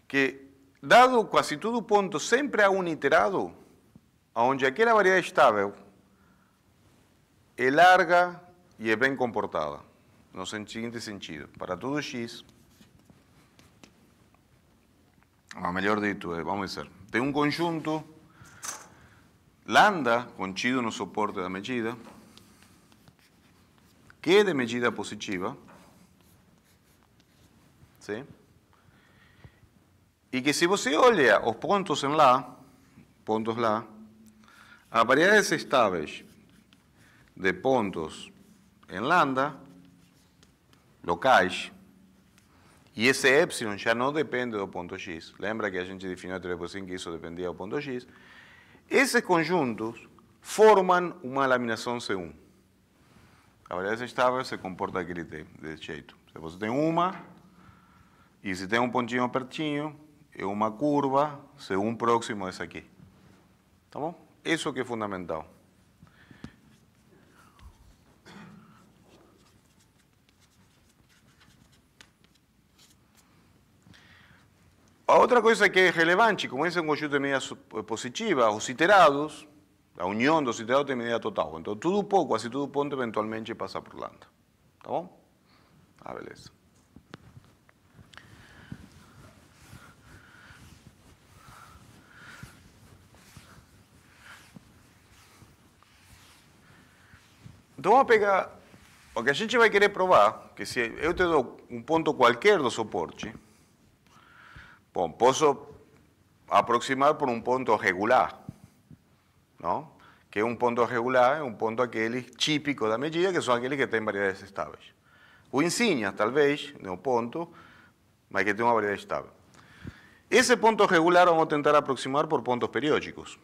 Speaker 1: que dado casi todo punto siempre ha un iterado donde aquella variedad estável es larga y es bien comportada, no sin sentido. Para todo X, o ah, mejor dicho, eh, vamos a decir, tengo un conjunto, lambda, con chido no soporte la medida, que es de medida positiva, ¿sí? Y que se puntos los os en la puntos la, la variedad es estable. de pontos em lambda, locais, e esse epsilon já não depende do ponto x. Lembra que a gente definiu a teleposição que isso dependia do ponto x? Esses conjuntos formam uma laminação C1. A variação estável se comporta daquele desse jeito. Se você tem uma, e se tem um pontinho pertinho, é uma curva, C1 próximo a essa aqui. Tá bom? Isso que é fundamental. Otra cosa que es relevante, como es un conjunto de medidas positivas, los iterados, unión de dos iterados de medida total. Entonces, todo poco, así todo punto eventualmente pasa por lado. ¿Está bom? Ah, beleza. Então, vamos pegar... porque que a gente vai querer probar, que si yo te este dou um ponto qualquer do suporte, pomposo aproximar por un punto regular, ¿no? que un punto regular es un punto aquel típico la medida, que son aquellos que tienen variedades estables. O insignia, vez, un punto, punto, pero que tiene una variedad estable. Ese punto regular vamos a intentar aproximar por puntos periódicos.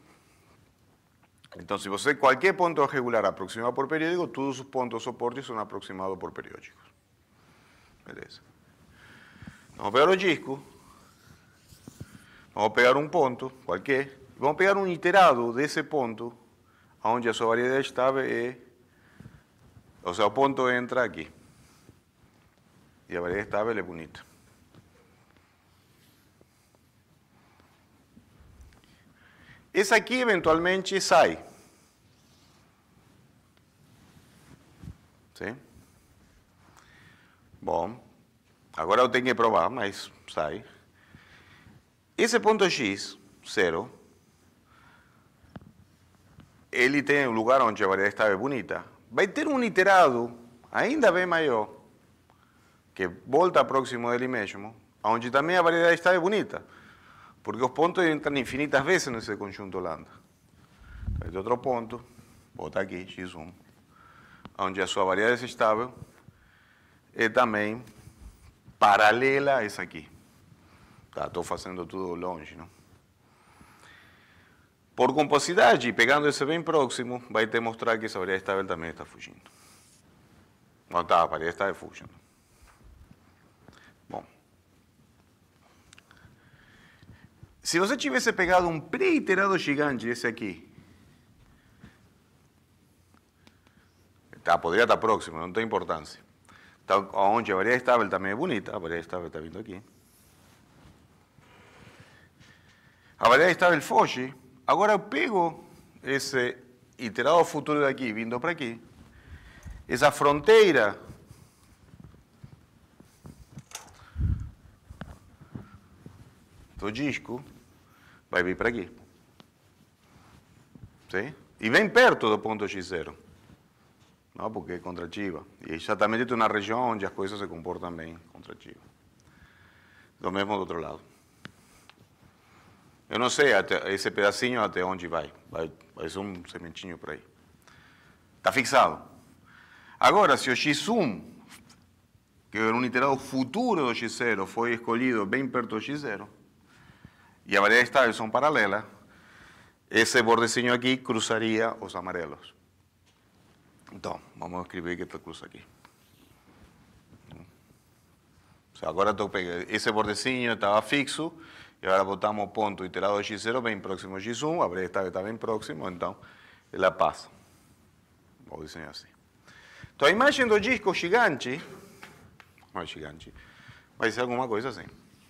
Speaker 1: entonces si usted cualquier punto regular aproximado por periódico, todos sus puntos soportes son aproximados por periódicos. Beleza. Vamos ver los Vamos a pegar un punto, cualquier. vamos a pegar un iterado de ese punto a su variedad variedad está O sea, el punto entra aquí. Y la variedad estable es bonita. Es aquí, eventualmente sai. ¿Sí? Bom, ahora lo tengo que probar, mas sai. Esse ponto X, zero, ele tem um lugar onde a variedade estável é bonita. Vai ter um iterado ainda bem maior, que volta próximo dele mesmo, onde também a variedade estável é bonita, porque os pontos entram infinitas vezes nesse conjunto lambda. ter outro ponto, bota aqui, x1, onde a sua variedade estável é também paralela a essa aqui. Estou tá, fazendo tudo longe, não? Por compacidade, pegando esse bem próximo, vai te mostrar que essa variedade estável também está fugindo. Não está, a variedade estável fugindo. Bom. Se você tivesse pegado um preiterado gigante, esse aqui, tá, poderia estar próximo, não tem importância. Tá, onde a variedade estável também é bonita, a variedade estável está tá vindo aqui. A variedade estável foge. Agora eu pego esse iterado futuro daqui, vindo para aqui, essa fronteira do disco vai vir para aqui. Sim? E bem perto do ponto X0. Não, porque é contrativa. E é exatamente uma região onde as coisas se comportam bem, contrativa. Do mesmo do outro lado. Eu não sei até, esse pedacinho até onde vai. Vai, vai ser um sementinho por aí. Está fixado. Agora, se o x1, que era um iterado futuro do x0, foi escolhido bem perto do x0, e a variedade estável são paralela, esse bordezinho aqui cruzaria os amarelos. Então, vamos escrever que está cruzado aqui. Agora estou pegando. Esse bordezinho estava fixo, e agora botamos ponto iterado de x0 bem próximo de x1, a que está bem próximo, então ela passa. Vou desenhar assim. Então a imagem do disco gigante, não é gigante, vai ser alguma coisa assim,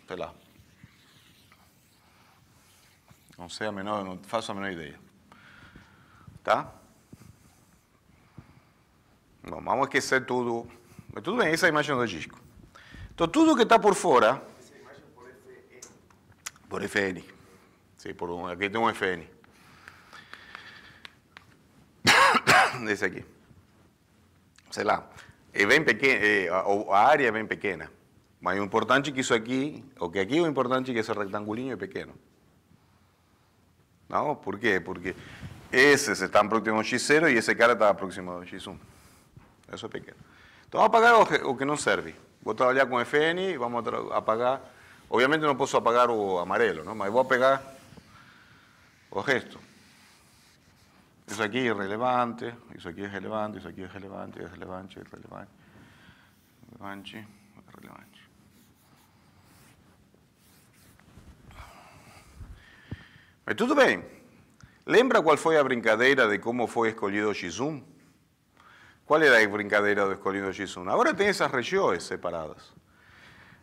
Speaker 1: sei lá. Não sei a menor, não faço a menor ideia. Tá? Bom, vamos esquecer tudo. Mas tudo bem, essa é a imagem do disco. Então tudo que está por fora por FN. Sí, por un, aquí tengo un FN. Esse aqui. Sei lá. É eh, pequeno, eh, a, área vem pequena. Mas o importante que isso aqui, o que aqui é importante é que esse rectangulinho é pequeno. Não? Por quê? Porque esse está próximo ao X0 e esse cara está próximo ao X1. Isso é pequeno. Então, vamos apagar o, que não serve. Vou trabalhar com FN, vamos apagar Obviamente no puedo apagar o amarelo, no? voy a pegar o gesto. Eso aquí es relevante, eso aquí es relevante, eso aquí es relevante, es relevante, es relevante, relevante, relevante. Mas tudo Lembra cuál fue la brincadeira de cómo fue escolhido Gisum? ¿Cuál era la brincadeira de escolhido Gisum? Ahora tem esas regiões separadas.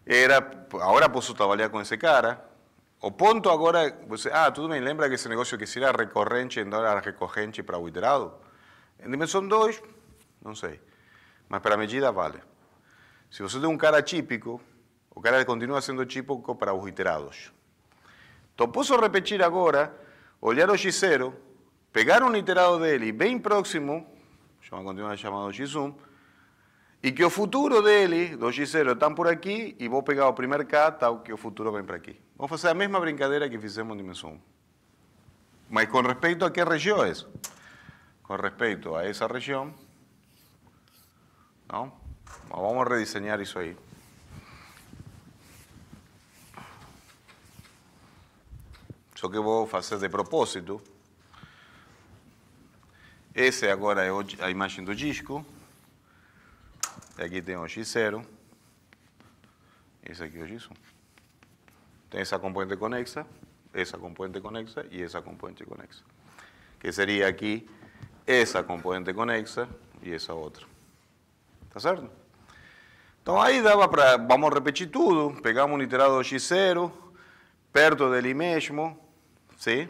Speaker 1: era, agora posso trabalhar com esse cara. O ponto agora, você, ah, tudo bem, lembra que esse negócio que se era recorrente, então era recorrente para o iterado? Em dimensão 2, não sei. Mas para a medida vale. Se você tem um cara típico, o cara continua sendo típico para os iterados. Então posso repetir agora, olhar o g 0 pegar um iterado dele bem próximo, chama, continua chamado X1, e que o futuro dele, do X0, está por aqui e vou pegar o primeiro K, tal, que o futuro vem para aqui. Vamos fazer a mesma brincadeira que fizemos no dimensão 1. Mas com respeito a que região é Com respeito a essa região. Não? Mas vamos redesenhar isso aí. Só que eu vou fazer de propósito. esse agora é a imagem do disco. Y tengo tengo X0. Y aquí aquí X1. Tengo esa componente conexa, esa componente conexa y esa componente conexa. Que sería aquí, esa componente conexa y esa otra. ¿Está cierto? Entonces, ahí daba para, vamos repetir todo. pegamos un iterado X0, perto él mismo. ¿Sí?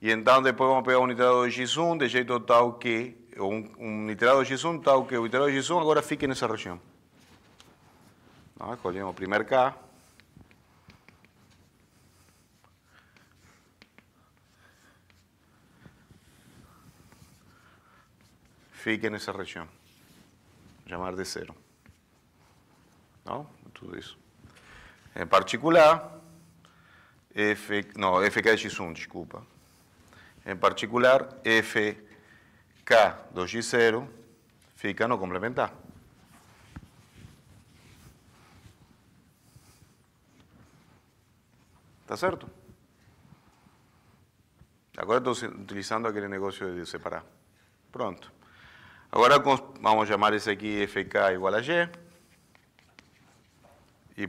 Speaker 1: Y entonces, después vamos pegar un iterado X1 de jeito tal que ou um, um nitrato de G1 tal que o nitrato de G1 agora fique nessa região. Não, escolhemos o primeiro K. Fique nessa região. Chamar de zero. Não? Tudo isso. Em particular, F, não, FK de X1, desculpa. Em particular, F K2G0 fica no complementa. ¿Está ¿De acuerdo? estoy utilizando aquel negocio de separar. Pronto. Ahora vamos a llamar ese aquí FK igual a G.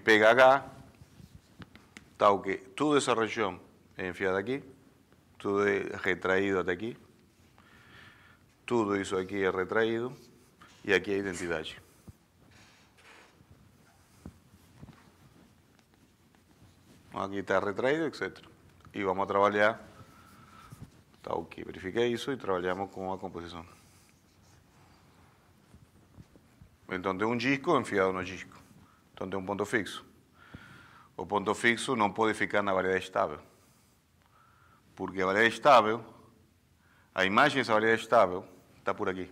Speaker 1: pega acá tal que toda esa región enfiada aquí todo retraído de aquí Tudo isso aqui é retraído e aqui é identidade. Aqui está retraído, etc. E vamos trabalhar. está ok, verifiquei isso e trabalhamos com a composição. Então tem um disco enfiado no disco. Então tem um ponto fixo. O ponto fixo não pode ficar na variedade estável. Porque a variedade estável, a imagem dessa variedade estável, por aquí.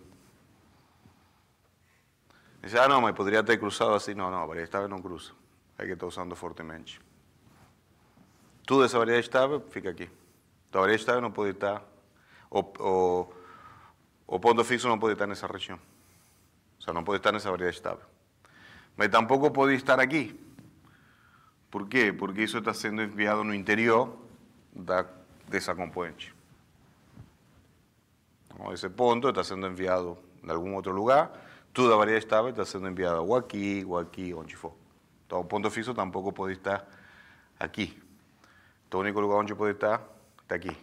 Speaker 1: Dice, ah, no, me podría haber cruzado así. No, no, la variedad no cruza. Hay que estar usando tú de esa variedad estável fica aquí. La variedad estaba no puede estar, o, o, o, fixo no puede estar esa región. O sea, no puede estar en esa variedad estable. Pero tampoco puede estar aquí. Por qué? Porque eso está siendo enviado en el interior de esa componente. Ese punto está siendo enviado en algún otro lugar, toda variedad estable está siendo enviada o aquí, o aquí, todo punto fijo Todo punto fijo tampoco estar aquí. todo único lugar donde puede estar está aquí.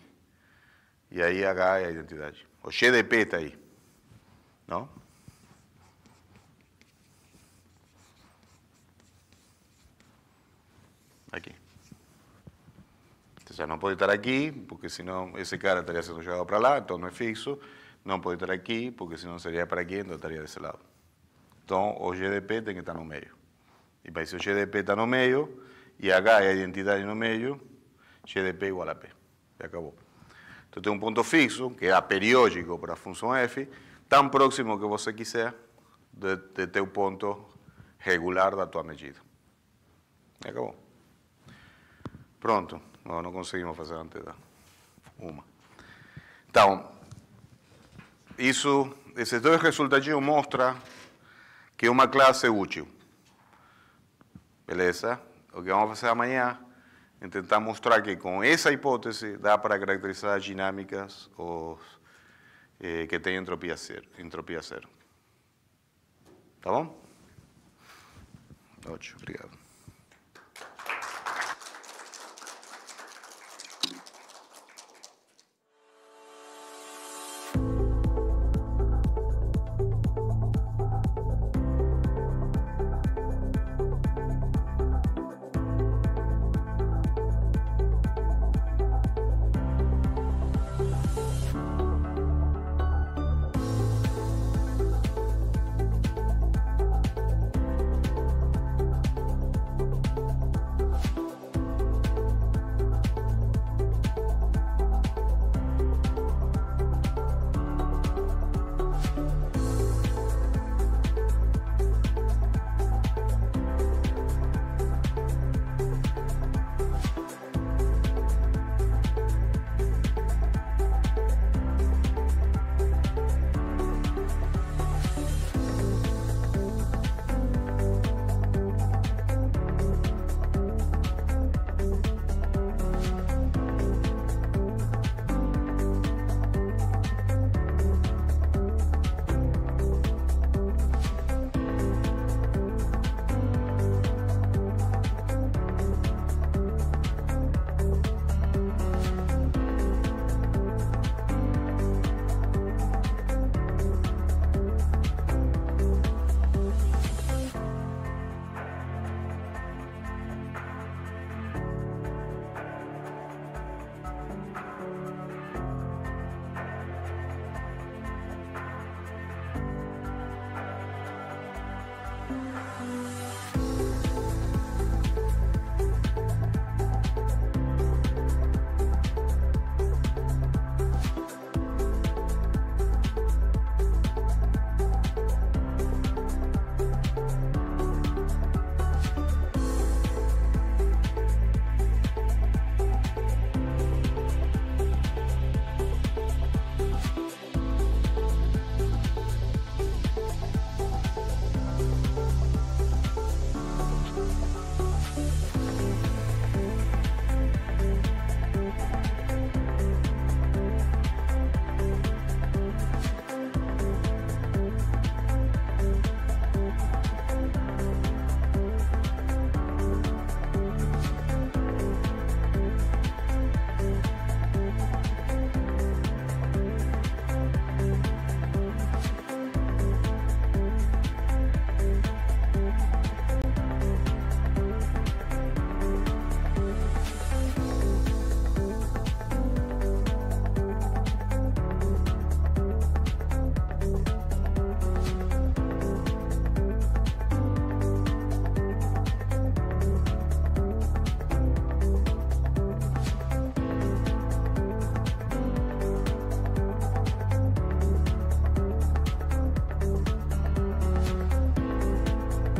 Speaker 1: Y ahí, acá, hay identidad O GDP está ahí. ¿no? já não pode estar aqui, porque senão esse cara estaria sendo jogado para lá, então não é fixo. Não pode estar aqui, porque senão seria para aqui, então estaria desse lado. Então, o GDP tem que estar no meio. E para isso o GDP está no meio, e acá é a identidade no meio, GDP igual a P. E acabou. Então, tem um ponto fixo, que é periódico para a função F, tão próximo que você quiser de, de teu ponto regular da tua medida. E acabou. Pronto. Não, não conseguimos fazer antes da uma. Então, isso, esses dois resultadinhos mostram que uma classe é útil. Beleza? O que vamos fazer amanhã é tentar mostrar que com essa hipótese dá para caracterizar as dinâmicas os, eh, que têm entropia zero, entropia zero. Tá bom? Ótimo, obrigado.